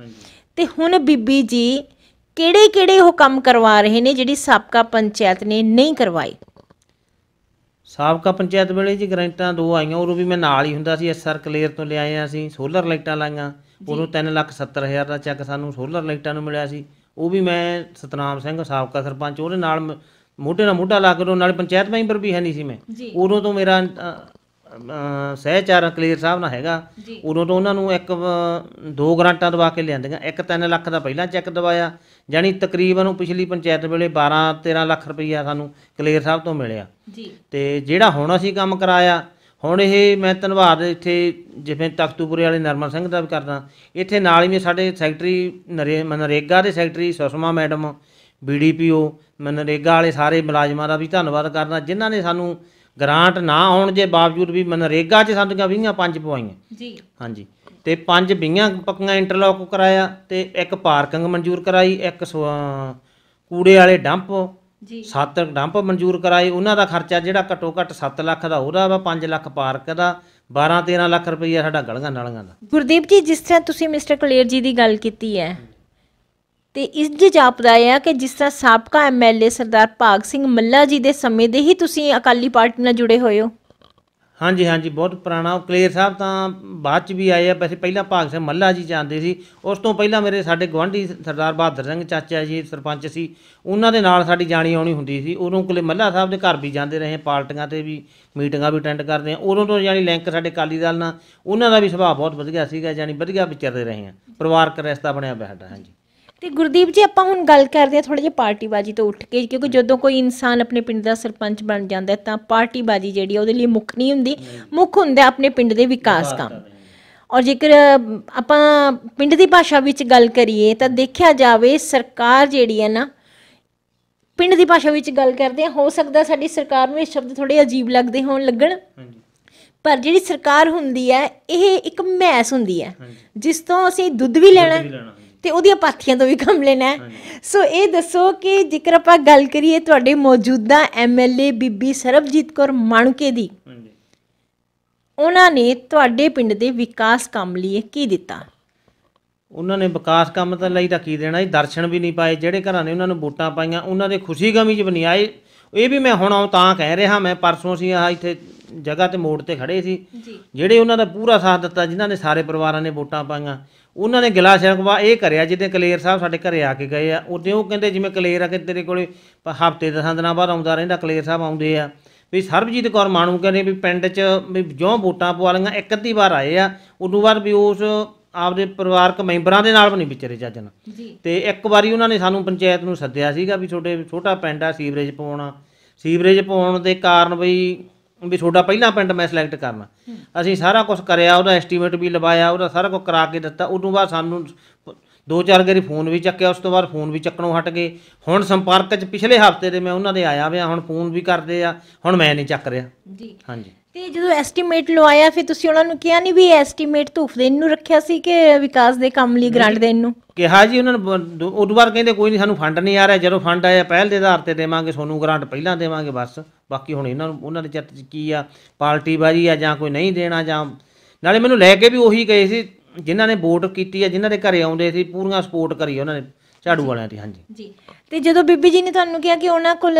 ਤੇ ਹੁਣ ਬੀਬੀ ਜੀ ਕਿਹੜੇ-ਕਿਹੜੇ ਉਹ ਕੰਮ ਕਰਵਾ ਰਹੇ ਨੇ ਜਿਹੜੀ ਸਾਬਕਾ ਪੰਚਾਇਤ ਨੇ ਨਹੀਂ ਕਰਵਾਈ ਸਾਬਕਾ ਪੰਚਾਇਤ ਵੇਲੇ ਜੀ ਗਰੰਟਾਂ ਦੋ ਆਈਆਂ ਉਹ ਵੀ ਮੈਂ ਨਾਲ ਹੀ ਹੁੰਦਾ ਸੀ ਐਸਆਰ ਕਲੀਅਰ ਤੋਂ ਲਿਆਏ ਆ ਅਸੀਂ ਸੋਲਰ ਲਾਈਟਾਂ ਲਾਈਆਂ ਉਦੋਂ 3 ਲੱਖ 70 ਹਜ਼ਾਰ ਦਾ ਚੈੱਕ ਸਾਨੂੰ ਸੋਲਰ ਲਾਈਟਾਂ ਨੂੰ ਮਿਲਿਆ ਸੀ ਉਹ ਵੀ ਮੈਂ ਸਤਨਾਮ ਸਿੰਘ ਸਾਬਕਾ ਸਰਪੰਚ ਉਹਦੇ ਨਾਲ ਮੋਢੇ ਨਾਲ ਮੋਢਾ ਲਾ ਕੇ ਉਹ ਨਾਲ ਪੰਚਾਇਤ ਮੈਂਬਰ ਵੀ ਹੈ ਨਹੀਂ ਸੀ ਮੈਂ ਉਦੋਂ ਤੋਂ ਮੇਰਾ ਸਹਿਚਾਰ ਕਲੀਅਰ ਸਾਹਿਬ ਨਾਲ ਹੈਗਾ ਉਦੋਂ ਤੋਂ ਉਹਨਾਂ ਨੂੰ ਇੱਕ ਦੋ ਗ੍ਰਾਂਟਾਂ ਦਵਾ ਕੇ ਲਿਆਂਦੀਆਂ ਇੱਕ 3 ਲੱਖ ਦਾ ਪਹਿਲਾਂ ਚੈੱਕ ਦਵਾਇਆ ਯਾਨੀ ਤਕਰੀਬਨ ਉਹ ਪਿਛਲੀ ਪੰਚਾਇਤ ਵੇਲੇ 12 13 ਲੱਖ ਰੁਪਈਆ ਸਾਨੂੰ ਕਲੀਅਰ ਸਾਹਿਬ ਤੋਂ ਮਿਲਿਆ ਤੇ ਜਿਹੜਾ ਹੁਣ ਅਸੀਂ ਕੰਮ ਕਰਾਇਆ ਹੁਣ ਇਹ ਮੈਂ ਧੰਨਵਾਦ ਇੱਥੇ ਜਿਵੇਂ ਤਖਤੂਪੁਰੇ ਵਾਲੇ ਨਰਮਨ ਸਿੰਘ ਦਾ ਵੀ ਕਰਦਾ ਇੱਥੇ ਨਾਲ ਹੀ ਸਾਡੇ ਸੈਕਟਰੀ ਨਰੇ ਮਨਰੇਗਾ ਦੇ secretary Sushma madam BDPO MNREGA ਵਾਲੇ ਸਾਰੇ ਮੁਲਾਜ਼ਮਾਂ ਦਾ ਵੀ ਧੰਨਵਾਦ ਕਰਨਾ ਜਿਨ੍ਹਾਂ ਨੇ ਸਾਨੂੰ ਗ੍ਰਾਂਟ ਨਾ ਆਉਣ ਦੇ ਬਾਵਜੂਦ ਵੀ ਮਨਰੇਗਾ 'ਚ ਸਾਡੀਆਂ ਵਿੰਗਾਂ ਪੰਜ ਪਵਾਈਆਂ ਜੀ ਹਾਂਜੀ ਤੇ ਪੰਜ ਵਿੰਗਾਂ ਪੱਕੀਆਂ ਇੰਟਰਲੌਕ ਕਰਾਇਆ ਤੇ ਇੱਕ ਪਾਰਕਿੰਗ ਮਨਜ਼ੂਰ ਕਰਾਈ ਇੱਕ ਕੂੜੇ ਵਾਲੇ ਡੰਪ ਜੀ 7 ਡੰਪ ਮਨਜ਼ੂਰ ਕਰਾਏ ਉਹਨਾਂ ਦਾ ਖਰਚਾ ਜਿਹੜਾ ਘਟੋ ਘਟ 7 ਲੱਖ ਦਾ ਉਹਦਾ ਵਾ 5 ਲੱਖ ਪਾਰਕ ਦਾ 12-13 ਲੱਖ ਰੁਪਈਆ ਸਾਡਾ ਗਲਗਾ ਨਾਲੀਆਂ ਦਾ ਗੁਰਦੀਪ ਜੀ ਜਿਸ ਤਰ੍ਹਾਂ ਤੁਸੀਂ ਮਿਸਟਰ ਕਲੇਰ ਜੀ ਦੀ ਗੱਲ ਕੀਤੀ ਹੈ ਤੇ ਇਸ ਜੀ ਜਾਪਦਾ ਹੈ ਕਿ ਜਿਸ ਤਰ੍ਹਾਂ ਸਾਬਕਾ ਐਮਐਲਏ ਸਰਦਾਰ ਭਾਗ ਸਿੰਘ ਮੱਲਾ ਜੀ ਦੇ ਸਮੇਂ ਦੇ ਹੀ ਤੁਸੀਂ ਅਕਾਲੀ ਪਾਰਟੀ ਨਾਲ ਜੁੜੇ ਹੋਏ ਹੋ ਹਾਂਜੀ ਹਾਂਜੀ ਬਹੁਤ ਪੁਰਾਣਾ ਕਲੇਰ ਸਾਹਿਬ ਤਾਂ ਬਾਅਦ ਚ ਵੀ ਆਏ ਆ ਵੈਸੇ ਪਹਿਲਾਂ ਭਾਗ ਸਿੰਘ ਮੱਲਾ ਜੀ ਜਾਂਦੇ ਸੀ ਉਸ ਤੋਂ ਪਹਿਲਾਂ ਮੇਰੇ ਸਾਡੇ ਗਵਾਂਢੀ ਸਰਦਾਰ ਬਹਾਦਰ ਸਿੰਘ ਚਾਚਾ ਜੀ ਸਰਪੰਚ ਸੀ ਉਹਨਾਂ ਦੇ ਨਾਲ ਸਾਡੀ ਜਾਣੀ ਆਉਣੀ ਹੁੰਦੀ ਸੀ ਉਦੋਂ ਕਲੇ ਮੱਲਾ ਸਾਹਿਬ ਦੇ ਘਰ ਵੀ ਜਾਂਦੇ ਰਹੇ ਪਾਰਟੀਆਂ ਤੇ ਵੀ ਮੀਟਿੰਗਾਂ ਵੀ ਅਟੈਂਡ ਕਰਦੇ ਆ ਉਦੋਂ ਤੋਂ ਜਾਨੀ ਲਿੰਕ ਸਾਡੇ ਕਾਲੀ ਦਲ ਨਾਲ ਉਹਨਾਂ ਦਾ ਵੀ ਸੁਭਾਅ ਬਹੁਤ ਵਧੀਆ ਸੀਗਾ ਜਾਨੀ ਵਧੀਆ ਵਿਚਰਦੇ ਰਹੇ ਆ ਪਰਿਵਾਰਕ ਰਿਸ਼ਤਾ ਬਣਿਆ ਬੈਠਾ ਹਾਂਜੀ ਤੇ ਗੁਰਦੀਪ ਜੀ ਆਪਾਂ ਹੁਣ ਗੱਲ ਕਰਦੇ ਆ ਥੋੜੇ ਜਿਹਾ ਪਾਰਟੀਬਾਜੀ ਤੋਂ ਉੱਠ ਕੇ ਕਿਉਂਕਿ ਜਦੋਂ ਕੋਈ ਇਨਸਾਨ ਆਪਣੇ ਪਿੰਡ ਦਾ ਸਰਪੰਚ ਬਣ ਜਾਂਦਾ ਤਾਂ ਪਾਰਟੀਬਾਜੀ ਜਿਹੜੀ ਆ ਉਹਦੇ ਲਈ ਮੁੱਖ ਨਹੀਂ ਹੁੰਦੀ ਮੁੱਖ ਹੁੰਦਾ ਆਪਣੇ ਪਿੰਡ ਦੇ ਵਿਕਾਸ ਕੰਮ ਔਰ ਜੇਕਰ ਆਪਾਂ ਪਿੰਡ ਦੀ ਭਾਸ਼ਾ ਵਿੱਚ ਗੱਲ ਕਰੀਏ ਤਾਂ ਦੇਖਿਆ ਜਾਵੇ ਸਰਕਾਰ ਜਿਹੜੀ ਹੈ ਨਾ ਪਿੰਡ ਦੀ ਭਾਸ਼ਾ ਵਿੱਚ ਗੱਲ ਕਰਦੇ ਆ ਹੋ ਸਕਦਾ ਸਾਡੀ ਸਰਕਾਰ ਨੂੰ ਇਹ ਸ਼ਬਦ ਥੋੜੇ ਅਜੀਬ ਲੱਗਦੇ ਹੋਣ ਲੱਗਣ ਪਰ ਜਿਹੜੀ ਸਰਕਾਰ ਹੁੰਦੀ ਹੈ ਇਹ ਇੱਕ ਮੈਸ ਹੁੰਦੀ ਹੈ ਜਿਸ ਤੋਂ ਅਸੀਂ ਦੁੱਧ ਵੀ ਲੈਣਾ ਹੈ ਤੇ ਉਹਦੀਆਂ ਪਾਥੀਆਂ ਤੋਂ ਵੀ ਕੰਮ ਲੈਣਾ ਹੈ ਸੋ ਇਹ ਦੱਸੋ ਕਿ ਜੇਕਰ ਆਪਾਂ ਗੱਲ ਕਰੀਏ ਤੁਹਾਡੇ ਮੌਜੂਦਾ ਐਮਐਲਏ ਬੀਬੀ ਸਰਬਜੀਤ ਕੌਰ ਮਾਣਕੇ ਦੀ ਉਹਨਾਂ ਨੇ ਤੁਹਾਡੇ ਪਿੰਡ ਦੇ ਵਿਕਾਸ ਕੰਮ ਲਈ ਕੀ ਦਿੱਤਾ ਉਹਨਾਂ ਨੇ ਵਿਕਾਸ ਕੰਮ ਤਾਂ ਲਈ ਤਾਂ ਕੀ ਦੇਣਾ ਜੀ ਦਰਸ਼ਨ ਵੀ ਨਹੀਂ ਪਾਏ ਜਿਹੜੇ ਘਰਾਂ ਨੇ ਉਹਨਾਂ ਨੂੰ ਵੋਟਾਂ ਪਾਈਆਂ ਉਹਨਾਂ ਦੇ ਖੁਸ਼ੀ ਗਮੀ ਚ ਬਣਾਈ ਆਏ ਇਹ ਵੀ ਮੈਂ ਹੁਣ ਤਾਂ ਕਹਿ ਰਿਹਾ ਮੈਂ ਪਰਸੋਂ ਸੀ ਆ ਇੱਥੇ ਜਗ੍ਹਾ ਤੇ ਮੋੜ ਤੇ ਖੜੇ ਸੀ ਜਿਹੜੇ ਉਹਨਾਂ ਦਾ ਪੂਰਾ ਸਾਥ ਦਿੱਤਾ ਜਿਨ੍ਹਾਂ ਨੇ ਸਾਰੇ ਪਰਿਵਾਰਾਂ ਨੇ ਵੋਟਾਂ ਪਾਈਆਂ ਉਹਨਾਂ ਨੇ ਗਿਲਾ ਸ਼ਿਕਵਾ ਇਹ ਕਰਿਆ ਜਿੱਦੇ ਕਲੇਰ ਸਾਹਿਬ ਸਾਡੇ ਘਰੇ ਆ ਕੇ ਗਏ ਆ ਉਦੋਂ ਉਹ ਕਹਿੰਦੇ ਜਿਵੇਂ ਕਲੇਰ ਆ ਕੇ ਤੇਰੇ ਕੋਲੇ ਹਫਤੇ ਦਸਾਂ ਦਿਨਾਂ ਬਾਅਦ ਆਉਂਦਾ ਰਹਿੰਦਾ ਕਲੇਰ ਸਾਹਿਬ ਆਉਂਦੇ ਆ ਵੀ ਸਰਬਜੀਤ ਕੌਰ ਮਾਣੂ ਕਹਿੰਦੇ ਵੀ ਪਿੰਡ 'ਚ ਵੀ ਜਿਉਂ ਵੋਟਾਂ ਪਵਾ ਲਈਆਂ ਇੱਕ ਅੱਧੀ ਵਾਰ ਆਏ ਆ ਉਦੋਂ ਬਾਅਦ ਵੀ ਉਸ ਆਪਦੇ ਪਰਿਵਾਰਕ ਮੈਂਬਰਾਂ ਦੇ ਨਾਲ ਵੀ ਨਹੀਂ ਵਿਚਰੇ ਜੱਜਣ ਤੇ ਇੱਕ ਵਾਰੀ ਉਹਨਾਂ ਨੇ ਸਾਨੂੰ ਪੰਚਾਇਤ ਨੂੰ ਸੱਦਿਆ ਸੀਗਾ ਵੀ ਛੋਟੇ ਛੋਟਾ ਪਿੰਡ ਆ ਸੀਵਰੇਜ ਪਾਉਣਾ ਸੀਵਰੇਜ ਪਾਉਣ ਦੇ ਕਾਰਨ ਵੀ ਵੀ ਤੁਹਾਡਾ ਪਹਿਲਾ ਪਿੰਡ ਮੈਂ ਸਿਲੈਕਟ ਕਰਨਾ ਅਸੀਂ ਸਾਰਾ ਕੁਝ ਕਰਿਆ ਉਹਦਾ ਐਸਟੀਮੇਟ ਵੀ ਲਵਾਇਆ ਉਹਦਾ ਸਾਰਾ ਕੁਝ ਕਰਾ ਕੇ ਦਿੱਤਾ ਉਦੋਂ ਤੋਂ ਬਾਅਦ ਸਾਨੂੰ ਦੋ ਚਾਰ ਗੇਰੀ ਫੋਨ ਵੀ ਚੱਕਿਆ ਉਸ ਤੋਂ ਬਾਅਦ ਫੋਨ ਵੀ ਚੱਕਣੋਂ ਹਟ ਗਏ ਹੁਣ ਸੰਪਰਕ 'ਚ ਪਿਛਲੇ ਹਫਤੇ ਦੇ ਮੈਂ ਉਹਨਾਂ ਦੇ ਆਇਆ ਵਿਆ ਹੁਣ ਫੋਨ ਵੀ ਕਰਦੇ ਆ ਹੁਣ ਮੈਂ ਨਹੀਂ ਚੱਕ ਰਿਹਾ ਜੀ ਹਾਂਜੀ ਤੇ ਜਦੋਂ ਐਸਟੀਮੇਟ ਲਵਾਇਆ ਫਿਰ ਤੁਸੀਂ ਉਹਨਾਂ ਨੂੰ ਕਿਹਾ ਨਹੀਂ ਵੀ ਐਸਟੀਮੇਟ ਧੂਫ ਦੇਣ ਨੂੰ ਰੱਖਿਆ ਸੀ ਕਿ ਵਿਕਾਸ ਦੇ ਕੰਮ ਲਈ ਗ੍ਰਾਂਟ ਦੇਣ ਨੂੰ ਕਿਹਾ ਜੀ ਉਹਨਾਂ ਨੂੰ ਉਦੋਂ ਬਾਅਦ ਕਹਿੰਦੇ ਕੋਈ ਨਹੀਂ ਸਾਨੂੰ ਫੰਡ ਨਹੀਂ ਆ ਰਿਹਾ ਜਦੋਂ ਫੰਡ ਆਇਆ ਪਹਿਲ ਦੇ ਆਧਾਰ ਤੇ ਦੇਵਾਂਗੇ ਸੋਨੂੰ ਗ੍ਰਾਂਟ ਪਹਿਲਾਂ ਦੇਵਾਂਗੇ ਬਸ ਬਾਕੀ ਹੁਣ ਇਹਨਾਂ ਨੂੰ ਉਹਨਾਂ ਦੇ ਚੱਤ ਕੀ ਆ ਪਾਰਟੀ ਬਾਜੀ ਆ ਜਾਂ ਕੋਈ ਨਹੀਂ ਦੇਣਾ ਜਾਂ ਨਾਲੇ ਮੈਨੂੰ ਲੈ ਕੇ ਵੀ ਉਹੀ ਗਏ ਸੀ ਜਿਨ੍ਹਾਂ ਨੇ ਵੋਟ ਕੀਤੀ ਆ ਜਿਨ੍ਹਾਂ ਦੇ ਘਰੇ ਆਉਂਦੇ ਸੀ ਪੂਰੀਆਂ ਸਪੋਰਟ ਕਰੀ ਉਹਨਾਂ ਨੇ ਝਾੜੂ ਵਾਲਿਆਂ ਦੀ ਹਾਂਜੀ ਜੀ ਤੇ ਜਦੋਂ ਬੀਬੀ ਜੀ ਨੇ ਤੁਹਾਨੂੰ ਕਿਹਾ ਕਿ ਉਹਨਾਂ ਕੋਲ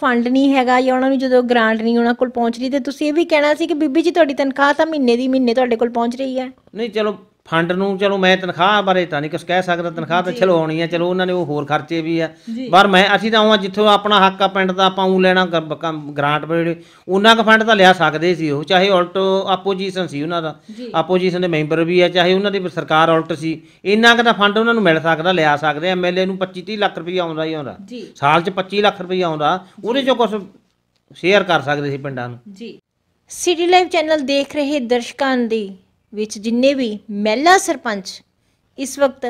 ਫੰਡ ਨਹੀਂ ਹੈਗਾ ਜਾਂ ਉਹਨਾਂ ਨੂੰ ਜਦੋਂ ਗ੍ਰਾਂਟ ਨਹੀਂ ਉਹਨਾਂ ਕੋਲ ਪਹੁੰਚ ਰਹੀ ਤੇ ਤੁਸੀਂ ਇਹ ਵੀ ਕਹਿਣਾ ਸੀ ਕਿ ਬੀਬੀ ਜੀ ਤੁਹਾਡੀ ਤਨਖਾਹ ਤਾਂ ਮਹੀਨੇ ਦੀ ਮਹੀਨੇ ਤੁਹਾਡੇ ਕੋਲ ਪਹੁੰਚ ਰਹੀ ਹੈ ਨਹੀਂ ਚਲੋ ਫੰਡ ਨੂੰ ਚਲੋ ਮੈਂ ਤਨਖਾਹ ਬਾਰੇ ਤਾਂ ਨਹੀਂ ਕੁਝ ਕਹਿ ਸਕਦਾ ਤਨਖਾਹ ਤਾਂ ਚਲੋ ਆਉਣੀ ਹੈ ਚਲੋ ਉਹਨਾਂ ਨੇ ਉਹ ਹੋਰ ਖਰਚੇ ਵੀ ਆ ਪਰ ਮੈਂ ਅਸੀਂ ਤਾਂ ਉਹ ਜਿੱਥੋਂ ਆਪਣਾ ਹੱਕ ਆ ਪਿੰਡ ਦਾ ਆਪਾਂ ਉਹ ਲੈਣਾ ਗ੍ਰਾਂਟ ਬੜੇ ਉਹਨਾਂ ਦਾ ਫੰਡ ਤਾਂ ਲਿਆ ਸਕਦੇ ਸੀ ਉਹ ਚਾਹੇ ਉਲਟ ਆਪੋਜੀਸ਼ਨ ਸੀ ਉਹਨਾਂ ਦਾ ਆਪੋਜੀਸ਼ਨ ਦੇ ਮੈਂਬਰ ਵੀ ਆ ਚਾਹੇ ਉਹਨਾਂ ਦੀ ਸਰਕਾਰ ਉਲਟ ਸੀ ਇੰਨਾ ਕੁ ਤਾਂ ਫੰਡ ਉਹਨਾਂ ਨੂੰ ਮਿਲ ਸਕਦਾ ਲਿਆ ਸਕਦੇ ਐਮਐਲਏ ਨੂੰ 25 30 ਲੱਖ ਰੁਪਏ ਆਉਂਦਾ ਹੀ ਆਉਂਦਾ ਸਾਲ 'ਚ 25 ਲੱਖ ਰੁਪਏ ਆਉਂਦਾ ਉਹਦੇ 'ਚੋਂ ਕੁਝ ਸ਼ੇਅਰ ਕਰ ਸਕਦੇ ਸੀ ਪਿੰਡਾਂ ਨੂੰ ਜੀ ਸਿਟੀ ਲਾਈਵ ਚੈਨਲ ਦੇਖ ਰਹੇ ਦਰਸ਼ਕਾਂ ਦੀ ਵਿੱਚ ਜਿੰਨੇ ਵੀ ਮਹਿਲਾ ਸਰਪੰਚ ਇਸ ਵਕਤ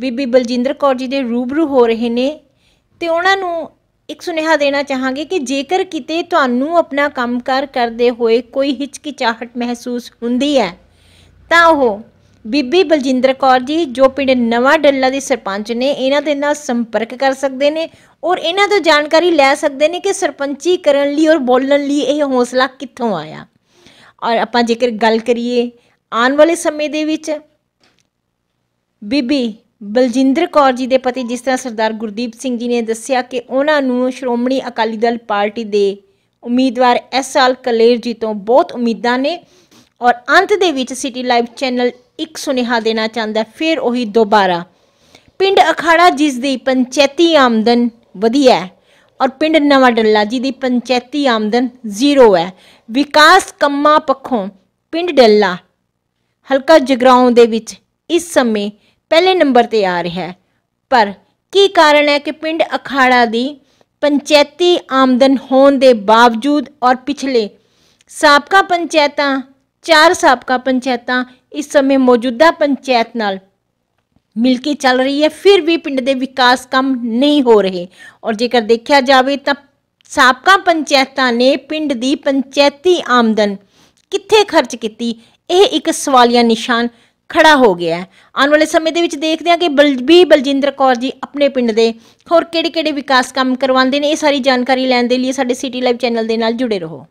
ਬੀਬੀ ਬਲਜਿੰਦਰ ਕੌਰ ਜੀ ਦੇ ਰੂਬਰੂ ਹੋ ਰਹੇ ਨੇ ਤੇ ਉਹਨਾਂ ਨੂੰ ਇੱਕ ਸੁਨੇਹਾ ਦੇਣਾ ਚਾਹਾਂਗੇ ਕਿ ਜੇਕਰ ਕਿਤੇ ਤੁਹਾਨੂੰ ਆਪਣਾ ਕੰਮਕਾਰ ਕਰਦੇ ਹੋਏ ਕੋਈ ਹਿਚਕਿਚਾਹਟ ਮਹਿਸੂਸ ਹੁੰਦੀ ਹੈ ਤਾਂ ਉਹ ਬੀਬੀ ਬਲਜਿੰਦਰ ਕੌਰ ਜੀ ਜੋ ਪਿੰਡ ਨਵਾਂ ਡੱਲਾ ਦੇ ਸਰਪੰਚ ਨੇ ਇਹਨਾਂ ਦੇ ਨਾਲ ਸੰਪਰਕ ਕਰ ਸਕਦੇ ਨੇ ਔਰ ਇਹਨਾਂ ਤੋਂ ਜਾਣਕਾਰੀ ਲੈ ਸਕਦੇ ਨੇ ਕਿ ਸਰਪੰਚੀ ਕਰਨ ਲਈ ਔਰ ਬੋਲਣ ਲਈ ਇਹ ਹੌਸਲਾ ਕਿੱਥੋਂ ਆਇਆ ਔਰ ਆਪਾਂ ਜੇਕਰ ਗੱਲ ਕਰੀਏ ਆਉਣ ਵਾਲੇ ਸਮੇਂ ਦੇ ਵਿੱਚ ਬੀਬੀ ਬਲਜਿੰਦਰ ਕੌਰ ਜੀ ਦੇ ਪਤੀ ਜਿਸ ਤਰ੍ਹਾਂ ਸਰਦਾਰ ਗੁਰਦੀਪ ਸਿੰਘ ਜੀ ਨੇ ਦੱਸਿਆ ਕਿ ਉਹਨਾਂ ਨੂੰ ਸ਼੍ਰੋਮਣੀ ਅਕਾਲੀ ਦਲ ਪਾਰਟੀ ਦੇ ਉਮੀਦਵਾਰ ਇਸ ਸਾਲ ਕਲੇਰ ਜੀ ਤੋਂ ਬਹੁਤ ਉਮੀਦਾਂ ਨੇ ਔਰ ਅੰਤ ਦੇ ਵਿੱਚ ਸਿਟੀ ਲਾਈਵ ਚੈਨਲ ਇੱਕ ਸੁਨੇਹਾ ਦੇਣਾ ਚਾਹੁੰਦਾ ਫਿਰ ਉਹੀ ਦੁਬਾਰਾ ਪਿੰਡ ਅਖਾੜਾ ਜਿਸ ਦੀ ਪੰਚਾਇਤੀ ਆਮਦਨ ਵਧੀਆ ਹੈ ਔਰ ਪਿੰਡ ਨਵਾਂ ਡੱਲਾ ਜੀ ਦੀ ਪੰਚਾਇਤੀ ਆਮਦਨ ਜ਼ੀਰੋ ਹੈ ਵਿਕਾਸ ਕੰਮਾਂ ਪੱਖੋਂ ਪਿੰਡ ਡੱਲਾ ਹਲਕਾ ਜਗਰਾਉਂ ਦੇ ਵਿੱਚ ਇਸ ਸਮੇਂ ਪਹਿਲੇ ਨੰਬਰ ਤੇ ਆ ਰਿਹਾ ਹੈ ਪਰ ਕੀ ਕਾਰਨ ਹੈ ਕਿ ਪਿੰਡ ਅਖਾੜਾ ਦੀ ਪੰਚਾਇਤੀ ਆਮਦਨ ਹੋਣ ਦੇ ਬਾਵਜੂਦ ਔਰ ਪਿਛਲੇ ਸਾਬਕਾ ਪੰਚਾਇਤਾਂ ਚਾਰ ਸਾਬਕਾ ਪੰਚਾਇਤਾਂ ਇਸ ਸਮੇਂ ਮੌਜੂਦਾ ਪੰਚਾਇਤ ਨਾਲ ਮਿਲ ਕੇ ਚੱਲ ਰਹੀ ਹੈ ਫਿਰ ਵੀ ਪਿੰਡ ਦੇ ਵਿਕਾਸ ਕੰਮ ਨਹੀਂ ਹੋ ਰਹੇ ਔਰ ਜੇਕਰ ਦੇਖਿਆ ਜਾਵੇ ਤਾਂ ਸਾਬਕਾ ਪੰਚਾਇਤਾਂ ਨੇ ਪਿੰਡ ਦੀ ਪੰਚਾਇਤੀ ਆਮਦਨ ਕਿੱਥੇ ਖਰਚ ਕੀਤੀ ਇਹ ਇੱਕ ਸਵਾਲੀਆ ਨਿਸ਼ਾਨ ਖੜਾ ਹੋ ਗਿਆ ਹੈ ਆਉਣ ਵਾਲੇ ਸਮੇਂ ਦੇ ਵਿੱਚ ਦੇਖਦੇ ਹਾਂ ਕਿ ਬਲਬੀ ਬਲਜਿੰਦਰ ਕੌਰ ਜੀ ਆਪਣੇ ਪਿੰਡ ਦੇ ਹੋਰ ਕਿਹੜੇ-ਕਿਹੜੇ ਵਿਕਾਸ ਕੰਮ ਕਰਵਾਉਂਦੇ ਨੇ ਇਹ ਸਾਰੀ ਜਾਣਕਾਰੀ ਲੈਣ ਦੇ ਲਈ ਸਾਡੇ ਸਿਟੀ ਲਾਈਵ ਚੈਨਲ ਦੇ ਨਾਲ ਜੁੜੇ ਰਹੋ